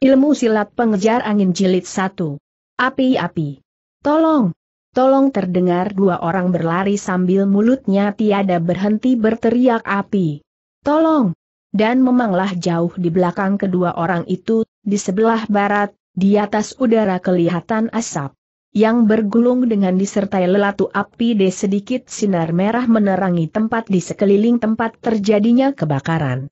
Ilmu silat pengejar angin jilid satu. Api-api. Tolong. Tolong terdengar dua orang berlari sambil mulutnya tiada berhenti berteriak api. Tolong. Dan memanglah jauh di belakang kedua orang itu, di sebelah barat, di atas udara kelihatan asap. Yang bergulung dengan disertai lelatu api de sedikit sinar merah menerangi tempat di sekeliling tempat terjadinya kebakaran.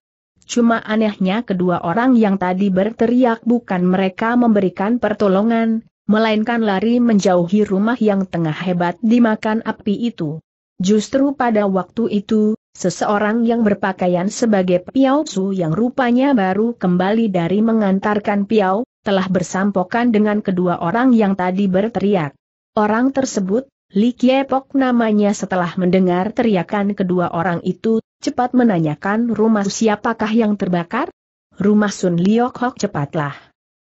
Cuma anehnya kedua orang yang tadi berteriak bukan mereka memberikan pertolongan, melainkan lari menjauhi rumah yang tengah hebat dimakan api itu. Justru pada waktu itu, seseorang yang berpakaian sebagai Su yang rupanya baru kembali dari mengantarkan Piao, telah bersampokan dengan kedua orang yang tadi berteriak. Orang tersebut, Li Kiepok namanya setelah mendengar teriakan kedua orang itu, cepat menanyakan rumah siapakah yang terbakar? Rumah Sun Liok Hok cepatlah.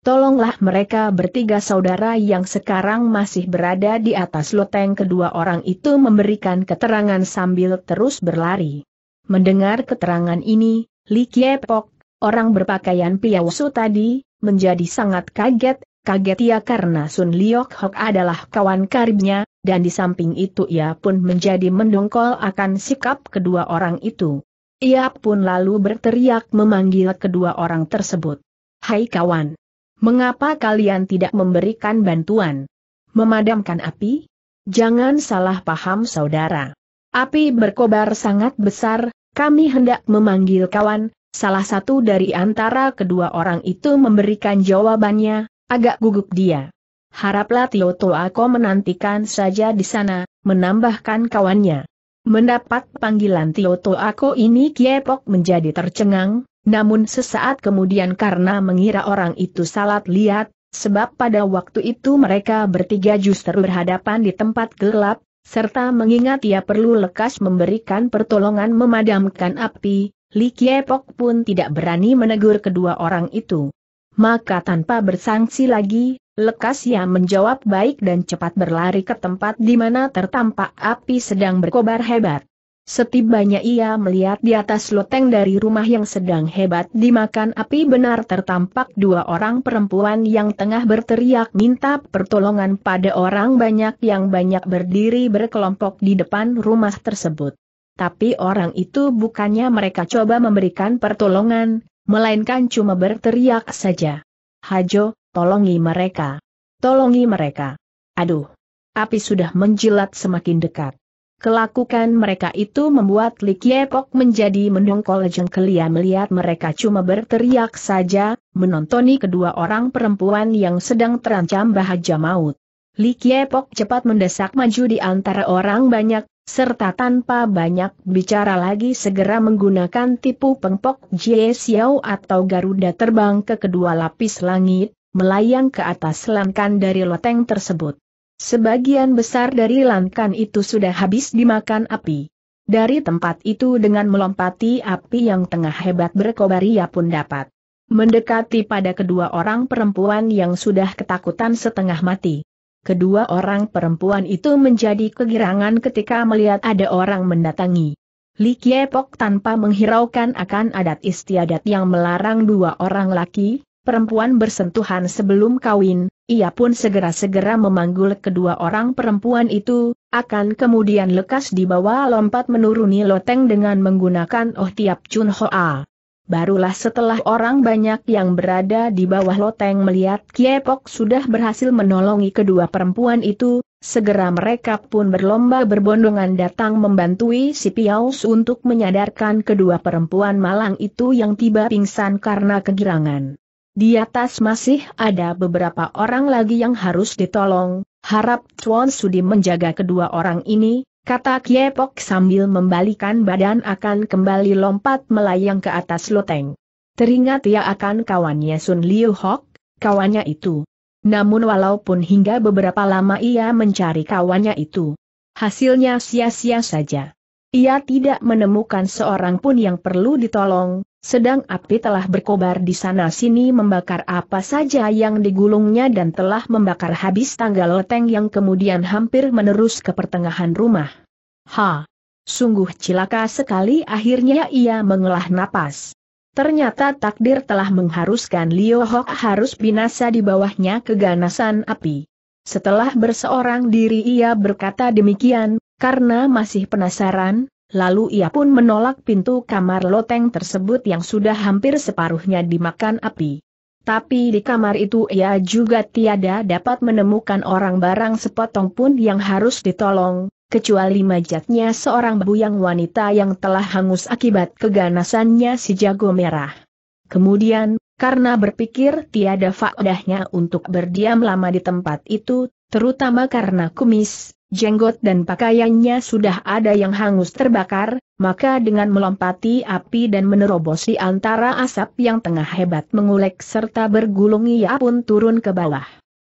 Tolonglah mereka bertiga saudara yang sekarang masih berada di atas loteng kedua orang itu memberikan keterangan sambil terus berlari. Mendengar keterangan ini, Li Kiepok, orang berpakaian piawsu tadi, menjadi sangat kaget, Kaget ia karena Sun Liok Hok adalah kawan karibnya, dan di samping itu ia pun menjadi mendongkol akan sikap kedua orang itu. Ia pun lalu berteriak memanggil kedua orang tersebut. Hai kawan! Mengapa kalian tidak memberikan bantuan? Memadamkan api? Jangan salah paham saudara. Api berkobar sangat besar, kami hendak memanggil kawan, salah satu dari antara kedua orang itu memberikan jawabannya, Agak gugup dia. Haraplah Tio Toako menantikan saja di sana, menambahkan kawannya. Mendapat panggilan Tio Toako ini Kiepok menjadi tercengang, namun sesaat kemudian karena mengira orang itu salat lihat, sebab pada waktu itu mereka bertiga justru berhadapan di tempat gelap, serta mengingat ia perlu lekas memberikan pertolongan memadamkan api, Li Kiepok pun tidak berani menegur kedua orang itu maka tanpa bersangsi lagi, lekas ia menjawab baik dan cepat berlari ke tempat di mana tertampak api sedang berkobar hebat. Setibanya ia melihat di atas loteng dari rumah yang sedang hebat dimakan api benar tertampak dua orang perempuan yang tengah berteriak minta pertolongan pada orang banyak yang banyak berdiri berkelompok di depan rumah tersebut. Tapi orang itu bukannya mereka coba memberikan pertolongan, melainkan cuma berteriak saja. Hajo, tolongi mereka. Tolongi mereka. Aduh. Api sudah menjilat semakin dekat. Kelakukan mereka itu membuat Li Kiepok menjadi mendongkol jengkelia melihat mereka cuma berteriak saja, menontoni kedua orang perempuan yang sedang terancam bahaya maut. Li Kiepok cepat mendesak maju di antara orang banyak, serta tanpa banyak bicara lagi segera menggunakan tipu pengpok Jie Xiao atau Garuda terbang ke kedua lapis langit, melayang ke atas lankan dari loteng tersebut. Sebagian besar dari lankan itu sudah habis dimakan api. Dari tempat itu dengan melompati api yang tengah hebat berkobar ia pun dapat mendekati pada kedua orang perempuan yang sudah ketakutan setengah mati. Kedua orang perempuan itu menjadi kegirangan ketika melihat ada orang mendatangi. Li Kiepok tanpa menghiraukan akan adat istiadat yang melarang dua orang laki, perempuan bersentuhan sebelum kawin, ia pun segera-segera memanggul kedua orang perempuan itu, akan kemudian lekas dibawa lompat menuruni loteng dengan menggunakan Oh Tiap Chun Hoa. Barulah setelah orang banyak yang berada di bawah loteng melihat Kiepok sudah berhasil menolongi kedua perempuan itu, segera mereka pun berlomba berbondongan datang membantui si Piaus untuk menyadarkan kedua perempuan malang itu yang tiba pingsan karena kegirangan. Di atas masih ada beberapa orang lagi yang harus ditolong, harap Chuan Sudi menjaga kedua orang ini, Kata Kiepok sambil membalikan badan akan kembali lompat melayang ke atas loteng. Teringat ia akan kawannya Sun Liu Hok, kawannya itu. Namun walaupun hingga beberapa lama ia mencari kawannya itu, hasilnya sia-sia saja. Ia tidak menemukan seorang pun yang perlu ditolong, sedang api telah berkobar di sana-sini membakar apa saja yang digulungnya dan telah membakar habis tangga loteng yang kemudian hampir menerus ke pertengahan rumah. Ha! Sungguh cilaka sekali akhirnya ia mengelah napas. Ternyata takdir telah mengharuskan Liu Hok harus binasa di bawahnya keganasan api. Setelah berseorang diri ia berkata demikian, karena masih penasaran, Lalu ia pun menolak pintu kamar loteng tersebut yang sudah hampir separuhnya dimakan api. Tapi di kamar itu ia juga tiada dapat menemukan orang barang sepotong pun yang harus ditolong, kecuali majatnya seorang buyang wanita yang telah hangus akibat keganasannya si jago merah. Kemudian, karena berpikir tiada faedahnya untuk berdiam lama di tempat itu, terutama karena kumis, jenggot dan pakaiannya sudah ada yang hangus terbakar, maka dengan melompati api dan menerobosi antara asap yang tengah hebat mengulek serta bergulung ia pun turun ke bawah.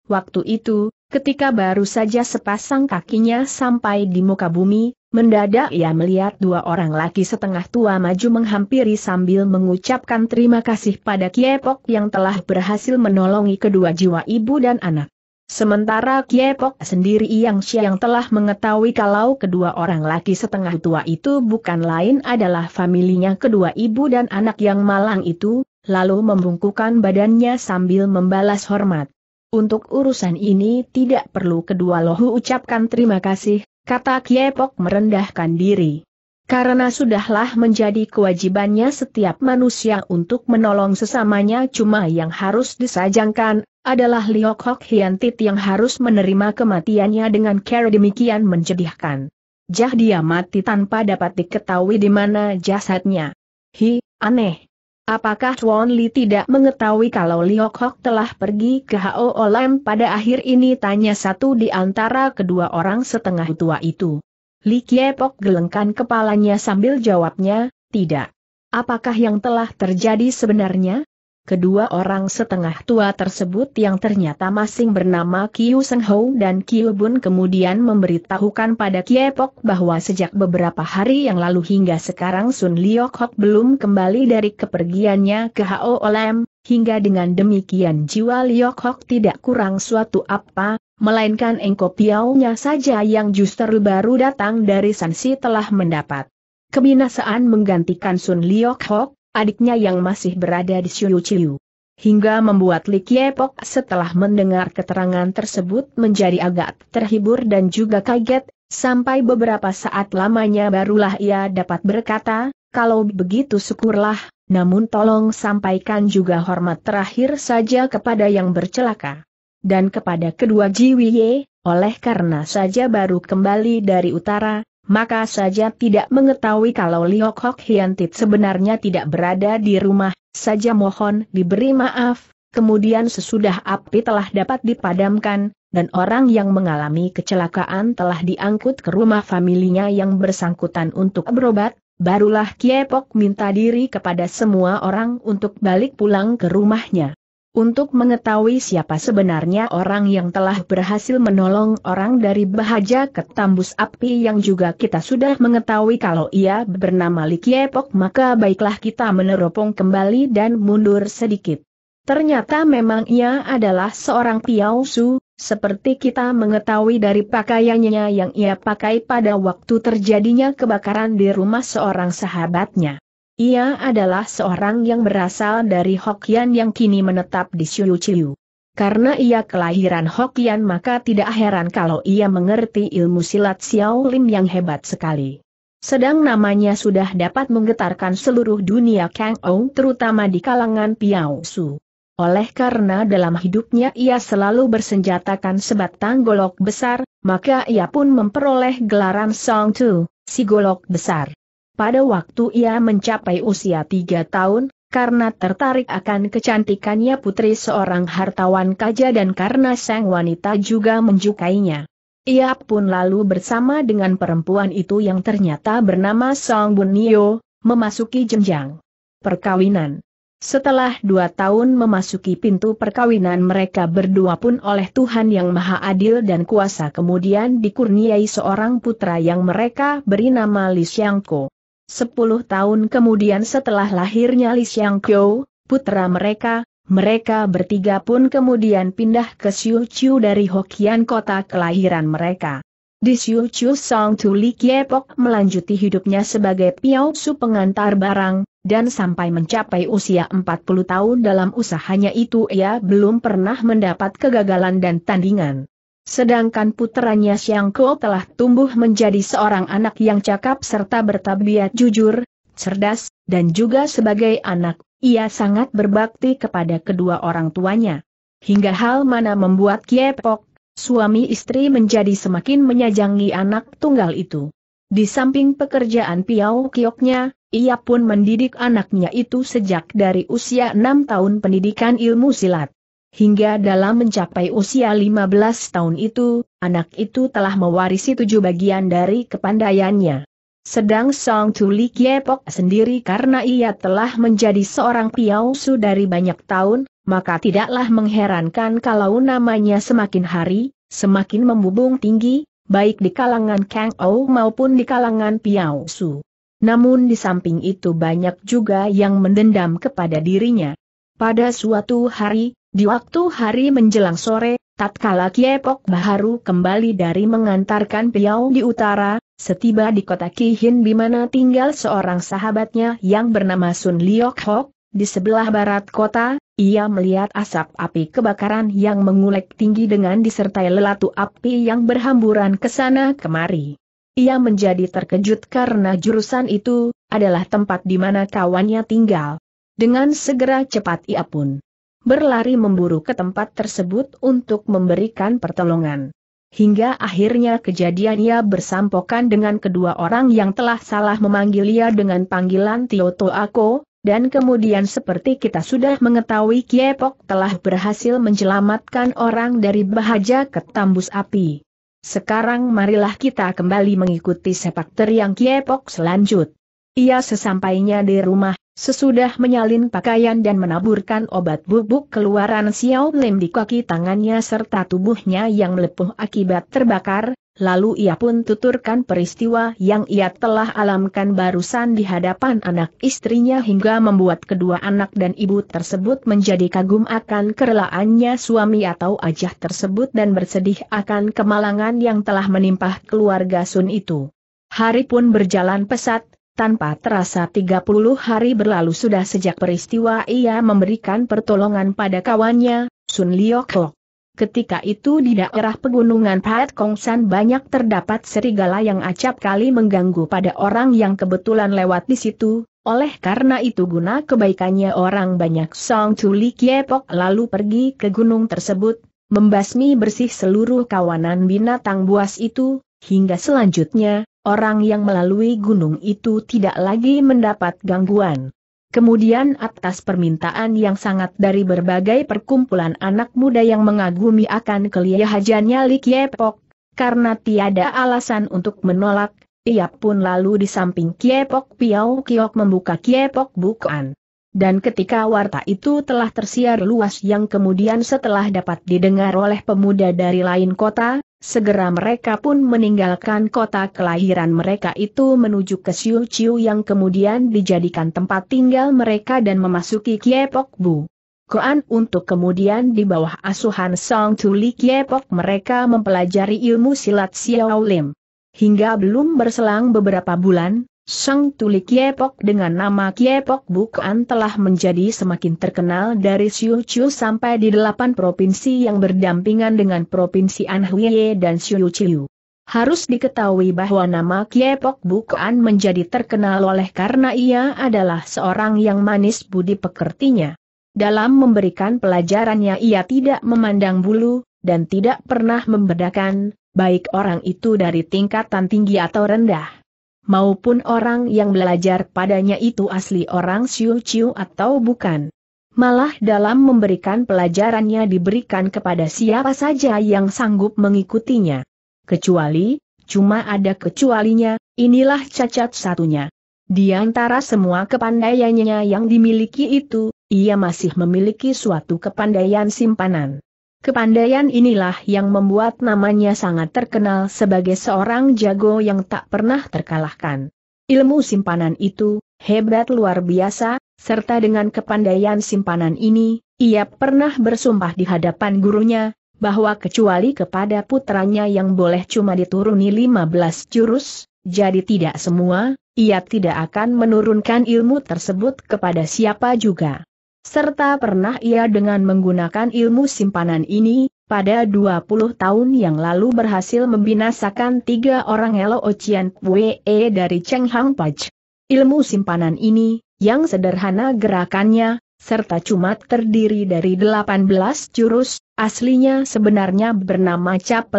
Waktu itu, ketika baru saja sepasang kakinya sampai di muka bumi, mendadak ia melihat dua orang laki setengah tua maju menghampiri sambil mengucapkan terima kasih pada Kiepok yang telah berhasil menolongi kedua jiwa ibu dan anak. Sementara Kiepok sendiri yang siang telah mengetahui kalau kedua orang laki setengah tua itu bukan lain adalah familinya kedua ibu dan anak yang malang itu, lalu membungkukan badannya sambil membalas hormat. Untuk urusan ini tidak perlu kedua lohu ucapkan terima kasih, kata Kiepok merendahkan diri. Karena sudahlah menjadi kewajibannya setiap manusia untuk menolong sesamanya cuma yang harus disajangkan, adalah Liok Hok Hian Tit yang harus menerima kematiannya dengan cara demikian menjedihkan. Jah dia mati tanpa dapat diketahui di mana jasadnya. Hi, aneh. Apakah Chuan Li tidak mengetahui kalau Liok Hok telah pergi ke Hao Olam pada akhir ini tanya satu di antara kedua orang setengah tua itu. Li Kiepok gelengkan kepalanya sambil jawabnya, tidak. Apakah yang telah terjadi sebenarnya? Kedua orang setengah tua tersebut yang ternyata masing bernama Kiu Seng Hou dan Kiu Bun kemudian memberitahukan pada Kiepok bahwa sejak beberapa hari yang lalu hingga sekarang Sun Liok Hok belum kembali dari kepergiannya ke Hao Olem, hingga dengan demikian jiwa Liok Hok tidak kurang suatu apa, melainkan engkau Piaunya saja yang justru baru datang dari Sansi telah mendapat kebinasaan menggantikan Sun Liok Hok, adiknya yang masih berada di Siu Chiu. Hingga membuat Li Kiepok setelah mendengar keterangan tersebut menjadi agak terhibur dan juga kaget, sampai beberapa saat lamanya barulah ia dapat berkata, kalau begitu syukurlah, namun tolong sampaikan juga hormat terakhir saja kepada yang bercelaka dan kepada kedua Jiwiye, oleh karena saja baru kembali dari utara, maka saja tidak mengetahui kalau Liok Hok Hiantit sebenarnya tidak berada di rumah, saja mohon diberi maaf, kemudian sesudah api telah dapat dipadamkan, dan orang yang mengalami kecelakaan telah diangkut ke rumah familinya yang bersangkutan untuk berobat, barulah Kiepok minta diri kepada semua orang untuk balik pulang ke rumahnya. Untuk mengetahui siapa sebenarnya orang yang telah berhasil menolong orang dari bahaja ke tambus api yang juga kita sudah mengetahui kalau ia bernama Likiepok maka baiklah kita meneropong kembali dan mundur sedikit. Ternyata memang ia adalah seorang piausu, seperti kita mengetahui dari pakaiannya yang ia pakai pada waktu terjadinya kebakaran di rumah seorang sahabatnya. Ia adalah seorang yang berasal dari Hokian yang kini menetap di Siu Chiu. Karena ia kelahiran Hokian maka tidak heran kalau ia mengerti ilmu silat Xiao Lim yang hebat sekali. Sedang namanya sudah dapat menggetarkan seluruh dunia Kang Ong terutama di kalangan Piao Su. Oleh karena dalam hidupnya ia selalu bersenjatakan sebatang golok besar, maka ia pun memperoleh gelaran Song Tu, si golok besar. Pada waktu ia mencapai usia tiga tahun, karena tertarik akan kecantikannya putri seorang hartawan kaja dan karena sang wanita juga menjukainya. Ia pun lalu bersama dengan perempuan itu yang ternyata bernama Song Bunio, memasuki jenjang perkawinan. Setelah dua tahun memasuki pintu perkawinan mereka berdua pun oleh Tuhan yang Maha Adil dan Kuasa kemudian dikurniai seorang putra yang mereka beri nama Li Xiangko. Sepuluh tahun kemudian setelah lahirnya Li Xiang Kyo, putra mereka, mereka bertiga pun kemudian pindah ke Xiu Chiu dari Hokian kota kelahiran mereka. Di Xiu Chiu Song Tu Li Kiepok melanjuti hidupnya sebagai Piao Su pengantar barang, dan sampai mencapai usia 40 tahun dalam usahanya itu ia belum pernah mendapat kegagalan dan tandingan. Sedangkan putranya Xiang Kuo telah tumbuh menjadi seorang anak yang cakap serta bertabiat jujur, cerdas, dan juga sebagai anak, ia sangat berbakti kepada kedua orang tuanya. Hingga hal mana membuat Kiepok, suami istri menjadi semakin menyayangi anak tunggal itu. Di samping pekerjaan Piau Kioknya, ia pun mendidik anaknya itu sejak dari usia enam tahun pendidikan ilmu silat. Hingga dalam mencapai usia 15 tahun itu, anak itu telah mewarisi tujuh bagian dari kepandaiannya. Sedang Song Tuli Kiepok sendiri karena ia telah menjadi seorang piausu dari banyak tahun, maka tidaklah mengherankan kalau namanya semakin hari, semakin membubung tinggi, baik di kalangan Kang Ou maupun di kalangan piausu. Namun di samping itu banyak juga yang mendendam kepada dirinya. Pada suatu hari, di waktu hari menjelang sore, tatkala Kiepok Baharu kembali dari mengantarkan Piau di utara, setiba di kota Kihin di mana tinggal seorang sahabatnya yang bernama Sun Liok Hok, di sebelah barat kota, ia melihat asap api kebakaran yang mengulek tinggi dengan disertai lelatu api yang berhamburan ke sana kemari. Ia menjadi terkejut karena jurusan itu adalah tempat di mana kawannya tinggal. Dengan segera cepat ia pun berlari memburu ke tempat tersebut untuk memberikan pertolongan. Hingga akhirnya kejadiannya bersampokan dengan kedua orang yang telah salah memanggilnya dengan panggilan Tioto Ako, dan kemudian seperti kita sudah mengetahui Kiepok telah berhasil menyelamatkan orang dari bahaja ke tambus api. Sekarang marilah kita kembali mengikuti sepak terjang Kiepok selanjut. Ia sesampainya di rumah, Sesudah menyalin pakaian dan menaburkan obat bubuk keluaran Xiao Lim di kaki tangannya serta tubuhnya yang melepuh akibat terbakar, lalu ia pun tuturkan peristiwa yang ia telah alamkan barusan di hadapan anak istrinya hingga membuat kedua anak dan ibu tersebut menjadi kagum akan kerelaannya suami atau ajah tersebut dan bersedih akan kemalangan yang telah menimpa keluarga Sun itu. Hari pun berjalan pesat, tanpa terasa 30 hari berlalu sudah sejak peristiwa ia memberikan pertolongan pada kawannya, Sun Liok Ketika itu di daerah pegunungan Pahat Kongsan banyak terdapat serigala yang acap kali mengganggu pada orang yang kebetulan lewat di situ, oleh karena itu guna kebaikannya orang banyak Song Tuli Kiepok lalu pergi ke gunung tersebut, membasmi bersih seluruh kawanan binatang buas itu, hingga selanjutnya, Orang yang melalui gunung itu tidak lagi mendapat gangguan. Kemudian atas permintaan yang sangat dari berbagai perkumpulan anak muda yang mengagumi akan kelihajannya Lik Kiepok, karena tiada alasan untuk menolak, ia pun lalu di samping Kiepok Piau Kiok membuka Kiepok Bukan. Dan ketika warta itu telah tersiar luas yang kemudian setelah dapat didengar oleh pemuda dari lain kota, Segera mereka pun meninggalkan kota kelahiran mereka itu menuju ke Siu Chiu yang kemudian dijadikan tempat tinggal mereka dan memasuki Kiepok Bu. Koan untuk kemudian di bawah asuhan Song Tuli Kiepok mereka mempelajari ilmu silat Xiao Lim. Hingga belum berselang beberapa bulan, Sang Tuli Kiepok dengan nama Kiepok Bukan telah menjadi semakin terkenal dari Siu Chiu sampai di delapan provinsi yang berdampingan dengan provinsi Anhuiye dan Siu Chiu. Harus diketahui bahwa nama Kiepok Bukan menjadi terkenal oleh karena ia adalah seorang yang manis budi pekertinya. Dalam memberikan pelajarannya ia tidak memandang bulu, dan tidak pernah membedakan, baik orang itu dari tingkatan tinggi atau rendah maupun orang yang belajar padanya itu asli orang Siu Ciu atau bukan. Malah dalam memberikan pelajarannya diberikan kepada siapa saja yang sanggup mengikutinya. Kecuali, cuma ada kecualinya, inilah cacat satunya. Di antara semua kepandaiannya yang dimiliki itu, ia masih memiliki suatu kepandaian simpanan. Kepandaian inilah yang membuat namanya sangat terkenal sebagai seorang jago yang tak pernah terkalahkan. Ilmu simpanan itu, hebat luar biasa, serta dengan kepandaian simpanan ini, ia pernah bersumpah di hadapan gurunya, bahwa kecuali kepada putranya yang boleh cuma dituruni 15 jurus, jadi tidak semua, ia tidak akan menurunkan ilmu tersebut kepada siapa juga. Serta pernah ia dengan menggunakan ilmu simpanan ini, pada 20 tahun yang lalu berhasil membinasakan tiga orang Elo Ocean Pue dari Cheng Hang Paj. Ilmu simpanan ini, yang sederhana gerakannya, serta cuma terdiri dari 18 jurus, aslinya sebenarnya bernama Cap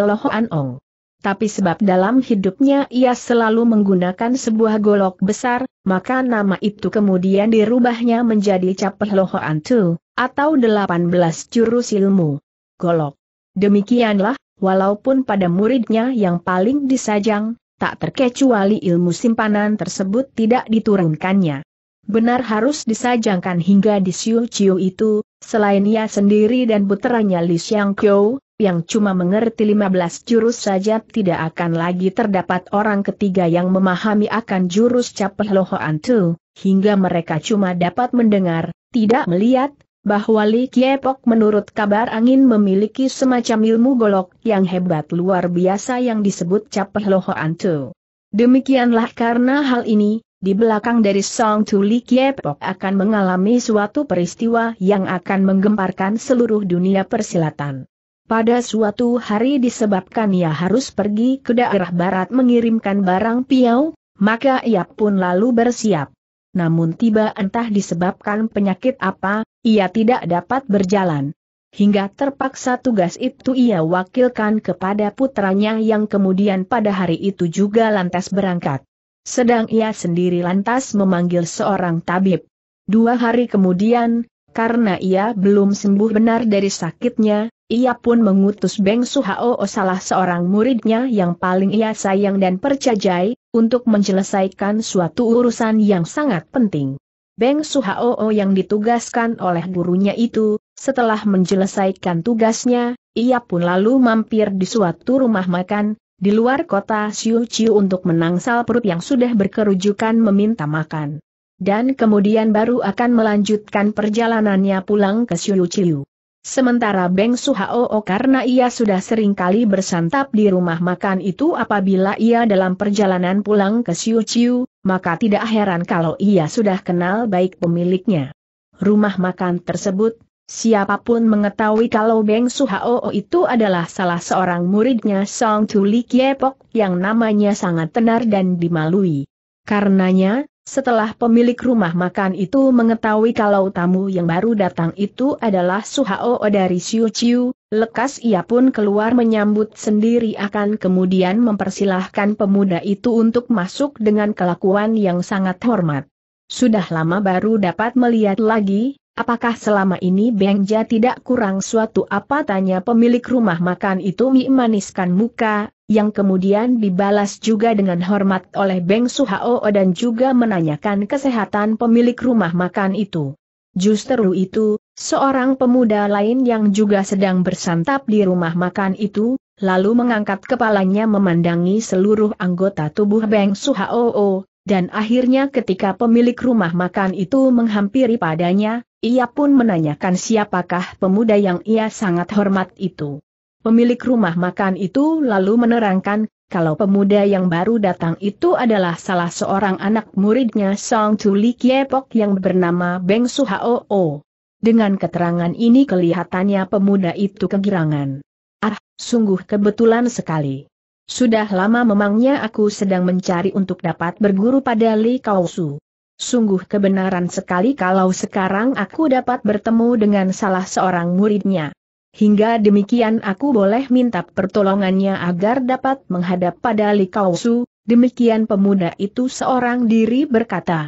Ong tapi sebab dalam hidupnya ia selalu menggunakan sebuah golok besar, maka nama itu kemudian dirubahnya menjadi Capeh Loho Antu, atau 18 jurus ilmu. Golok. Demikianlah, walaupun pada muridnya yang paling disajang, tak terkecuali ilmu simpanan tersebut tidak diturunkannya. Benar harus disajangkan hingga di Siu Chiu itu, selain ia sendiri dan puteranya Li Xiang yang cuma mengerti 15 jurus saja tidak akan lagi terdapat orang ketiga yang memahami akan jurus capeh lohoan tu, hingga mereka cuma dapat mendengar, tidak melihat, bahwa Li Kiepok menurut kabar angin memiliki semacam ilmu golok yang hebat luar biasa yang disebut capeh lohoan tu. Demikianlah karena hal ini, di belakang dari Song Tu Li Kiepok akan mengalami suatu peristiwa yang akan menggemparkan seluruh dunia persilatan. Pada suatu hari disebabkan ia harus pergi ke daerah barat mengirimkan barang piau, maka ia pun lalu bersiap. Namun tiba entah disebabkan penyakit apa, ia tidak dapat berjalan. Hingga terpaksa tugas itu ia wakilkan kepada putranya yang kemudian pada hari itu juga lantas berangkat. Sedang ia sendiri lantas memanggil seorang tabib. Dua hari kemudian, karena ia belum sembuh benar dari sakitnya, ia pun mengutus Beng Suhao oh, salah seorang muridnya yang paling ia sayang dan percayai, untuk menyelesaikan suatu urusan yang sangat penting. Beng Suhao oh, yang ditugaskan oleh gurunya itu, setelah menyelesaikan tugasnya, ia pun lalu mampir di suatu rumah makan, di luar kota Siu Chiu untuk menangsal perut yang sudah berkerujukan meminta makan. Dan kemudian baru akan melanjutkan perjalanannya pulang ke Siu Chiu. Sementara Beng Suhao oh, karena ia sudah sering kali bersantap di rumah makan itu apabila ia dalam perjalanan pulang ke Siu Chiu, maka tidak heran kalau ia sudah kenal baik pemiliknya. Rumah makan tersebut, siapapun mengetahui kalau Beng Suhao oh, itu adalah salah seorang muridnya Song Tuli Kiepok yang namanya sangat tenar dan dimalui. Karenanya, setelah pemilik rumah makan itu mengetahui kalau tamu yang baru datang itu adalah Suhao dari Siu Chiu, lekas ia pun keluar menyambut sendiri akan kemudian mempersilahkan pemuda itu untuk masuk dengan kelakuan yang sangat hormat. Sudah lama baru dapat melihat lagi, apakah selama ini Bengja tidak kurang suatu apa tanya pemilik rumah makan itu Mi maniskan muka, yang kemudian dibalas juga dengan hormat oleh Beng Suhao dan juga menanyakan kesehatan pemilik rumah makan itu. Justru itu, seorang pemuda lain yang juga sedang bersantap di rumah makan itu, lalu mengangkat kepalanya memandangi seluruh anggota tubuh Beng Suhao, dan akhirnya ketika pemilik rumah makan itu menghampiri padanya, ia pun menanyakan siapakah pemuda yang ia sangat hormat itu pemilik rumah makan itu lalu menerangkan, kalau pemuda yang baru datang itu adalah salah seorang anak muridnya Song Li Kiepok yang bernama Beng Su O. Dengan keterangan ini kelihatannya pemuda itu kegirangan. Ah, sungguh kebetulan sekali. Sudah lama memangnya aku sedang mencari untuk dapat berguru pada Li Su. Sungguh kebenaran sekali kalau sekarang aku dapat bertemu dengan salah seorang muridnya. Hingga demikian aku boleh minta pertolongannya agar dapat menghadap pada Li demikian pemuda itu seorang diri berkata.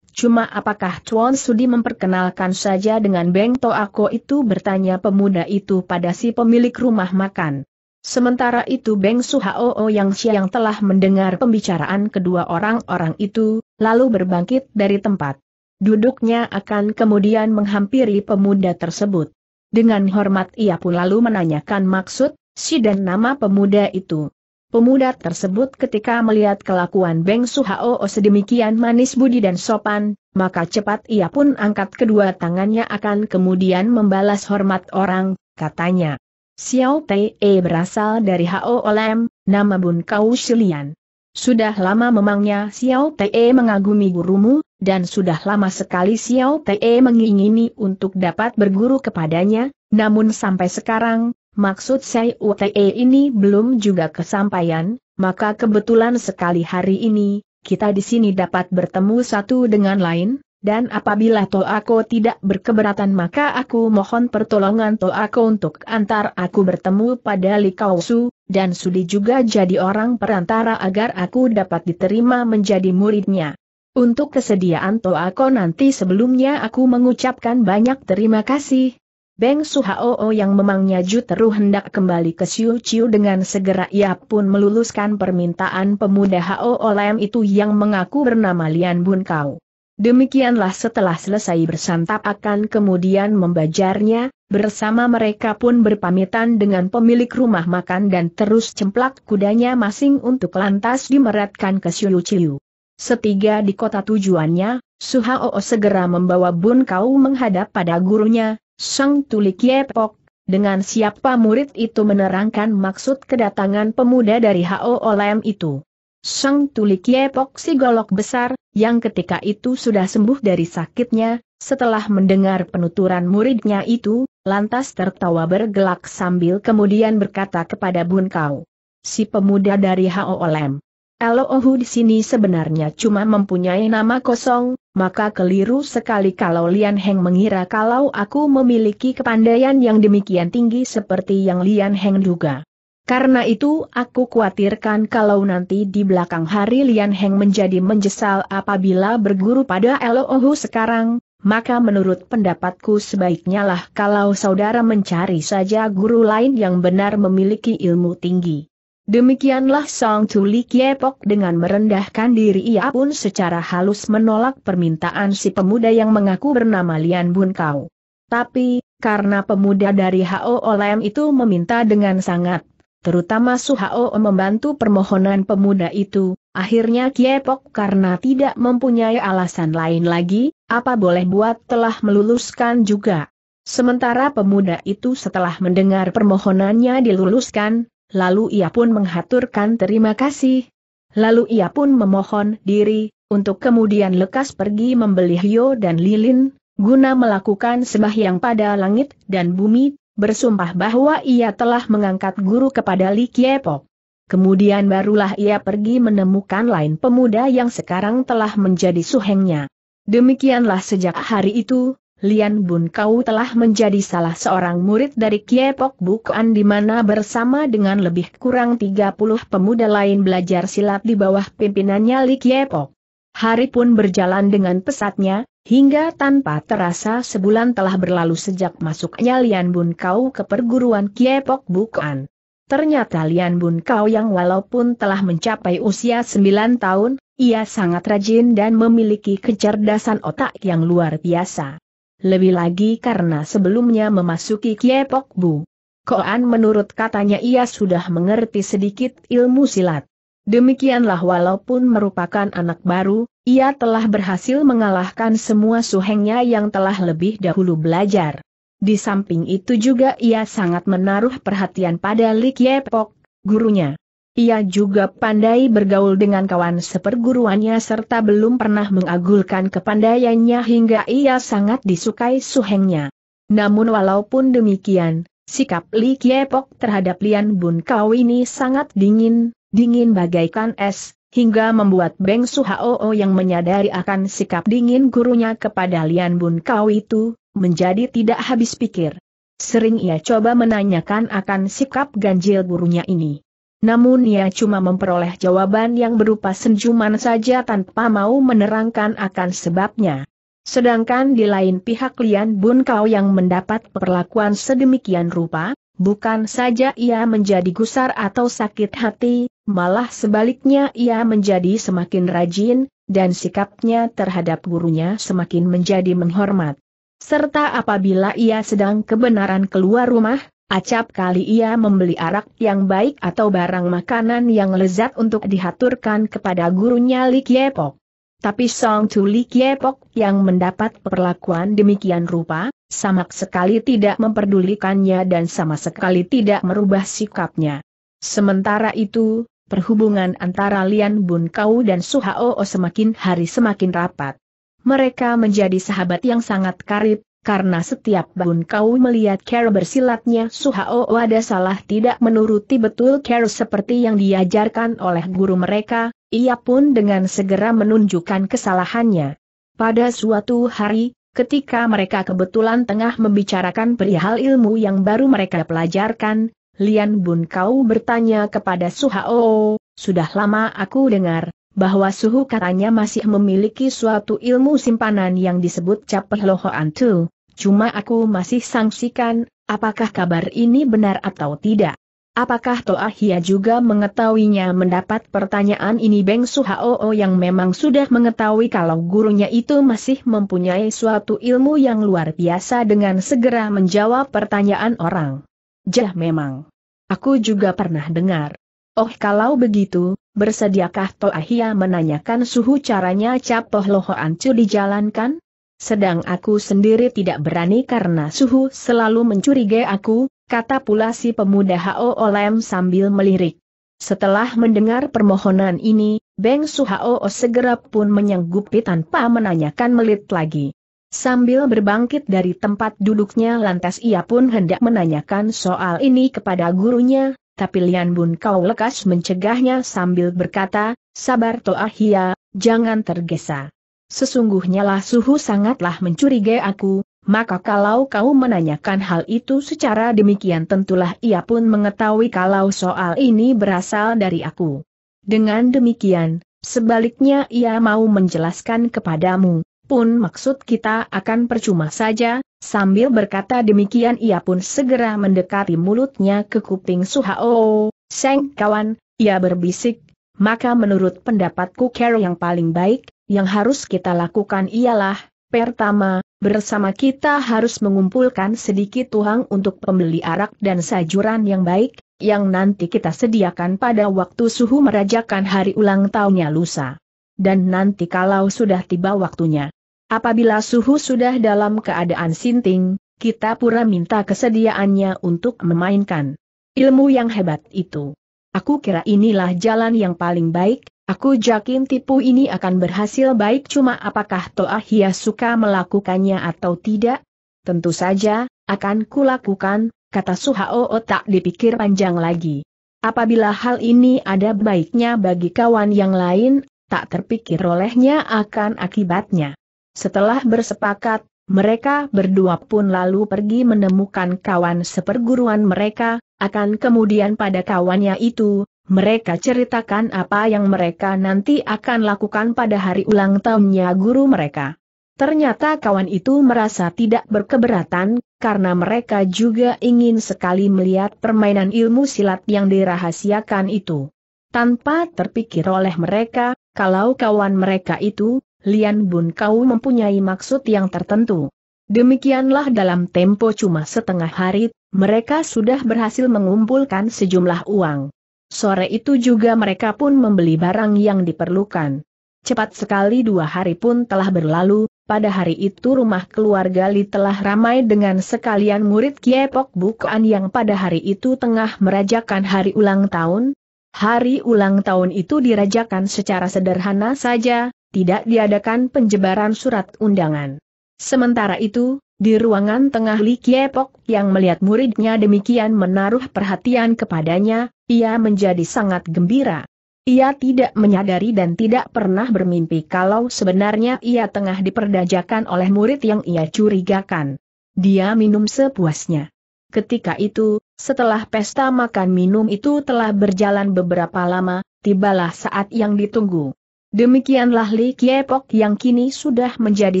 Cuma apakah Chuan Sudi memperkenalkan saja dengan Beng Toako itu bertanya pemuda itu pada si pemilik rumah makan. Sementara itu Beng Suhao yang siang telah mendengar pembicaraan kedua orang-orang itu, lalu berbangkit dari tempat. Duduknya akan kemudian menghampiri pemuda tersebut. Dengan hormat ia pun lalu menanyakan maksud, si dan nama pemuda itu. Pemuda tersebut ketika melihat kelakuan Beng Suhao sedemikian manis budi dan sopan, maka cepat ia pun angkat kedua tangannya akan kemudian membalas hormat orang, katanya. Xiao Tei e berasal dari Hao Olem, nama Bun Kau Shilian. Sudah lama memangnya Xiao Tei e mengagumi gurumu, dan sudah lama sekali Xiao Te mengingini untuk dapat berguru kepadanya, namun sampai sekarang, maksud Xiao Te ini belum juga kesampaian, maka kebetulan sekali hari ini, kita di sini dapat bertemu satu dengan lain, dan apabila aku tidak berkeberatan maka aku mohon pertolongan aku untuk antar aku bertemu pada Likausu, dan Sudi juga jadi orang perantara agar aku dapat diterima menjadi muridnya. Untuk kesediaan Ko nanti sebelumnya aku mengucapkan banyak terima kasih. Beng o yang memangnya juteru hendak kembali ke Siu Chiu dengan segera ia pun meluluskan permintaan pemuda Hao Lam itu yang mengaku bernama Lian Bun Kau. Demikianlah setelah selesai bersantap akan kemudian membajarnya, bersama mereka pun berpamitan dengan pemilik rumah makan dan terus cemplak kudanya masing untuk lantas dimeratkan ke Siu Chiu. Setiga di kota tujuannya, Suhao segera membawa Bun Kau menghadap pada gurunya, Sang Tulik Yepok, dengan siapa murid itu menerangkan maksud kedatangan pemuda dari Hao Olem itu. Sang Tulik Yepok si golok besar, yang ketika itu sudah sembuh dari sakitnya, setelah mendengar penuturan muridnya itu, lantas tertawa bergelak sambil kemudian berkata kepada Bun Kau. Si pemuda dari Hao Olem Elohu di sini sebenarnya cuma mempunyai nama kosong, maka keliru sekali kalau Lian Heng mengira kalau aku memiliki kepandaian yang demikian tinggi seperti yang Lian Heng duga. Karena itu aku khawatirkan kalau nanti di belakang hari Lian Heng menjadi menyesal apabila berguru pada Elohu sekarang, maka menurut pendapatku sebaiknya lah kalau saudara mencari saja guru lain yang benar memiliki ilmu tinggi. Demikianlah Song Tuli Kiepok dengan merendahkan diri ia pun secara halus menolak permintaan si pemuda yang mengaku bernama Lian Bun Kau. Tapi, karena pemuda dari Hao Olem itu meminta dengan sangat, terutama Su Hao membantu permohonan pemuda itu, akhirnya Kiepok karena tidak mempunyai alasan lain lagi, apa boleh buat telah meluluskan juga. Sementara pemuda itu setelah mendengar permohonannya diluluskan, Lalu ia pun menghaturkan terima kasih. Lalu ia pun memohon diri, untuk kemudian lekas pergi membeli hio dan lilin, guna melakukan sembahyang pada langit dan bumi, bersumpah bahwa ia telah mengangkat guru kepada Li Kiepok. Kemudian barulah ia pergi menemukan lain pemuda yang sekarang telah menjadi suhengnya. Demikianlah sejak hari itu, Lian Bun kau telah menjadi salah seorang murid dari Kiepok Bukan di mana bersama dengan lebih kurang 30 pemuda lain belajar silat di bawah pimpinannya Li Kiepok. Hari pun berjalan dengan pesatnya, hingga tanpa terasa sebulan telah berlalu sejak masuknya Lian Bun Kau ke perguruan Kiepok Bukan. Ternyata Lian Bun Kau yang walaupun telah mencapai usia 9 tahun, ia sangat rajin dan memiliki kecerdasan otak yang luar biasa. Lebih lagi karena sebelumnya memasuki Kiepok Bu. Koan menurut katanya ia sudah mengerti sedikit ilmu silat. Demikianlah walaupun merupakan anak baru, ia telah berhasil mengalahkan semua suhengnya yang telah lebih dahulu belajar. Di samping itu juga ia sangat menaruh perhatian pada Li Kiepok, gurunya. Ia juga pandai bergaul dengan kawan seperguruannya serta belum pernah mengagulkan kepandaiannya hingga ia sangat disukai suhengnya. Namun walaupun demikian, sikap Li Kiepok terhadap Lian Bun Kau ini sangat dingin, dingin bagaikan es, hingga membuat Beng Su Hoo yang menyadari akan sikap dingin gurunya kepada Lian Bun Kau itu, menjadi tidak habis pikir. Sering ia coba menanyakan akan sikap ganjil gurunya ini. Namun ia cuma memperoleh jawaban yang berupa senjuman saja tanpa mau menerangkan akan sebabnya. Sedangkan di lain pihak Lian Bun Kau yang mendapat perlakuan sedemikian rupa, Bukan saja ia menjadi gusar atau sakit hati, malah sebaliknya ia menjadi semakin rajin, dan sikapnya terhadap gurunya semakin menjadi menghormat. Serta apabila ia sedang kebenaran keluar rumah, Acap kali ia membeli arak yang baik atau barang makanan yang lezat untuk dihaturkan kepada gurunya Li Kiepok. Tapi Song Tu Li Kiepok yang mendapat perlakuan demikian rupa, sama sekali tidak memperdulikannya dan sama sekali tidak merubah sikapnya. Sementara itu, perhubungan antara Lian Bun Kau dan Su Hao semakin hari semakin rapat. Mereka menjadi sahabat yang sangat karib, karena setiap bangun kau melihat Carol bersilatnya Suhao ada salah tidak menuruti betul Carol seperti yang diajarkan oleh guru mereka, ia pun dengan segera menunjukkan kesalahannya. Pada suatu hari, ketika mereka kebetulan tengah membicarakan perihal ilmu yang baru mereka pelajarkan, Lian Bun Kau bertanya kepada Suhao, sudah lama aku dengar, bahwa suhu katanya masih memiliki suatu ilmu simpanan yang disebut capeh loho antu, cuma aku masih sangsikan, apakah kabar ini benar atau tidak. Apakah Toa Hia juga mengetahuinya mendapat pertanyaan ini Beng Suhao yang memang sudah mengetahui kalau gurunya itu masih mempunyai suatu ilmu yang luar biasa dengan segera menjawab pertanyaan orang. Jah memang. Aku juga pernah dengar. Oh kalau begitu, bersediakah Toahia menanyakan suhu caranya Cap capoh Ancu dijalankan? Sedang aku sendiri tidak berani karena suhu selalu mencurigai aku, kata pula si pemuda Hao Olem sambil melirik. Setelah mendengar permohonan ini, Beng Suhao segera pun menyanggupi tanpa menanyakan melit lagi. Sambil berbangkit dari tempat duduknya lantas ia pun hendak menanyakan soal ini kepada gurunya, tapi Lian Bun Kau lekas mencegahnya sambil berkata, sabar Toahia, jangan tergesa. Sesungguhnya lah suhu sangatlah mencurigai aku, maka kalau kau menanyakan hal itu secara demikian tentulah ia pun mengetahui kalau soal ini berasal dari aku. Dengan demikian, sebaliknya ia mau menjelaskan kepadamu, pun maksud kita akan percuma saja, Sambil berkata demikian ia pun segera mendekati mulutnya ke kuping Suhao, Seng kawan, ia berbisik, maka menurut pendapatku care yang paling baik, yang harus kita lakukan ialah, pertama, bersama kita harus mengumpulkan sedikit uang untuk pembeli arak dan sajuran yang baik, yang nanti kita sediakan pada waktu suhu merajakan hari ulang tahunnya lusa. Dan nanti kalau sudah tiba waktunya, Apabila suhu sudah dalam keadaan sinting, kita pura minta kesediaannya untuk memainkan ilmu yang hebat itu. Aku kira inilah jalan yang paling baik, aku yakin tipu ini akan berhasil baik cuma apakah Toa Toahia suka melakukannya atau tidak? Tentu saja, akan kulakukan, kata Suhao oh, tak dipikir panjang lagi. Apabila hal ini ada baiknya bagi kawan yang lain, tak terpikir olehnya akan akibatnya. Setelah bersepakat, mereka berdua pun lalu pergi menemukan kawan seperguruan mereka, akan kemudian pada kawannya itu, mereka ceritakan apa yang mereka nanti akan lakukan pada hari ulang tahunnya guru mereka. Ternyata kawan itu merasa tidak berkeberatan, karena mereka juga ingin sekali melihat permainan ilmu silat yang dirahasiakan itu. Tanpa terpikir oleh mereka, kalau kawan mereka itu, Lian Bun kau mempunyai maksud yang tertentu. Demikianlah dalam tempo cuma setengah hari, mereka sudah berhasil mengumpulkan sejumlah uang. Sore itu juga mereka pun membeli barang yang diperlukan. Cepat sekali dua hari pun telah berlalu, pada hari itu rumah keluarga Li telah ramai dengan sekalian murid Kiepok Bukan yang pada hari itu tengah merajakan hari ulang tahun. Hari ulang tahun itu dirajakan secara sederhana saja, tidak diadakan penjebaran surat undangan. Sementara itu, di ruangan tengah Li Kiepok yang melihat muridnya demikian menaruh perhatian kepadanya, ia menjadi sangat gembira. Ia tidak menyadari dan tidak pernah bermimpi kalau sebenarnya ia tengah diperdajakan oleh murid yang ia curigakan. Dia minum sepuasnya. Ketika itu, setelah pesta makan minum itu telah berjalan beberapa lama, tibalah saat yang ditunggu. Demikianlah Li Kiepok yang kini sudah menjadi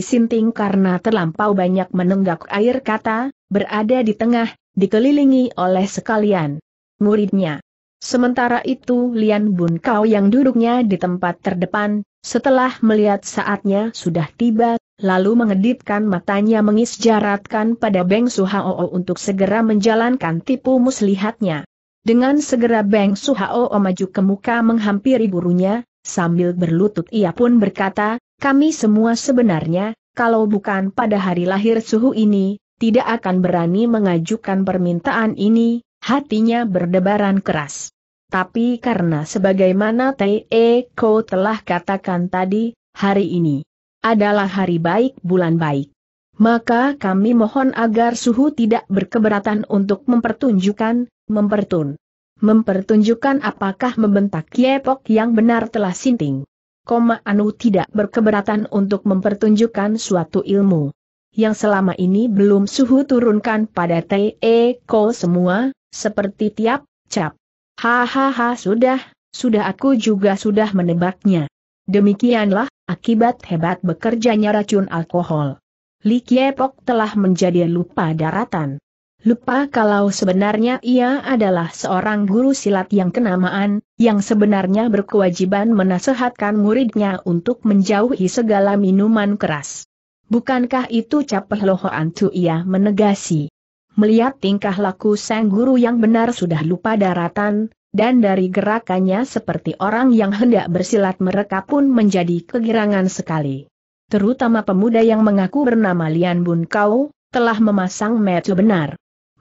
sinting karena terlampau banyak menenggak air kata, berada di tengah, dikelilingi oleh sekalian muridnya. Sementara itu Lian Bun Kau yang duduknya di tempat terdepan, setelah melihat saatnya sudah tiba, lalu mengedipkan matanya mengisjaratkan pada Beng Suhao untuk segera menjalankan tipu muslihatnya. Dengan segera Beng Suhao maju ke muka menghampiri gurunya, Sambil berlutut ia pun berkata, kami semua sebenarnya, kalau bukan pada hari lahir suhu ini, tidak akan berani mengajukan permintaan ini, hatinya berdebaran keras. Tapi karena sebagaimana T.E. E Ko telah katakan tadi, hari ini adalah hari baik bulan baik. Maka kami mohon agar suhu tidak berkeberatan untuk mempertunjukkan, mempertun mempertunjukkan apakah membentak kiepok yang benar telah sinting. Koma Anu tidak berkeberatan untuk mempertunjukkan suatu ilmu yang selama ini belum suhu turunkan pada T.E. E Ko semua, seperti tiap, cap. Hahaha sudah, sudah aku juga sudah menebaknya. Demikianlah, akibat hebat bekerjanya racun alkohol. Li Kiepok telah menjadi lupa daratan. Lupa kalau sebenarnya ia adalah seorang guru silat yang kenamaan, yang sebenarnya berkewajiban menasehatkan muridnya untuk menjauhi segala minuman keras. Bukankah itu capeh loho antu ia menegasi. Melihat tingkah laku sang guru yang benar sudah lupa daratan, dan dari gerakannya seperti orang yang hendak bersilat mereka pun menjadi kegirangan sekali. Terutama pemuda yang mengaku bernama Lian Bun Kau, telah memasang metu benar.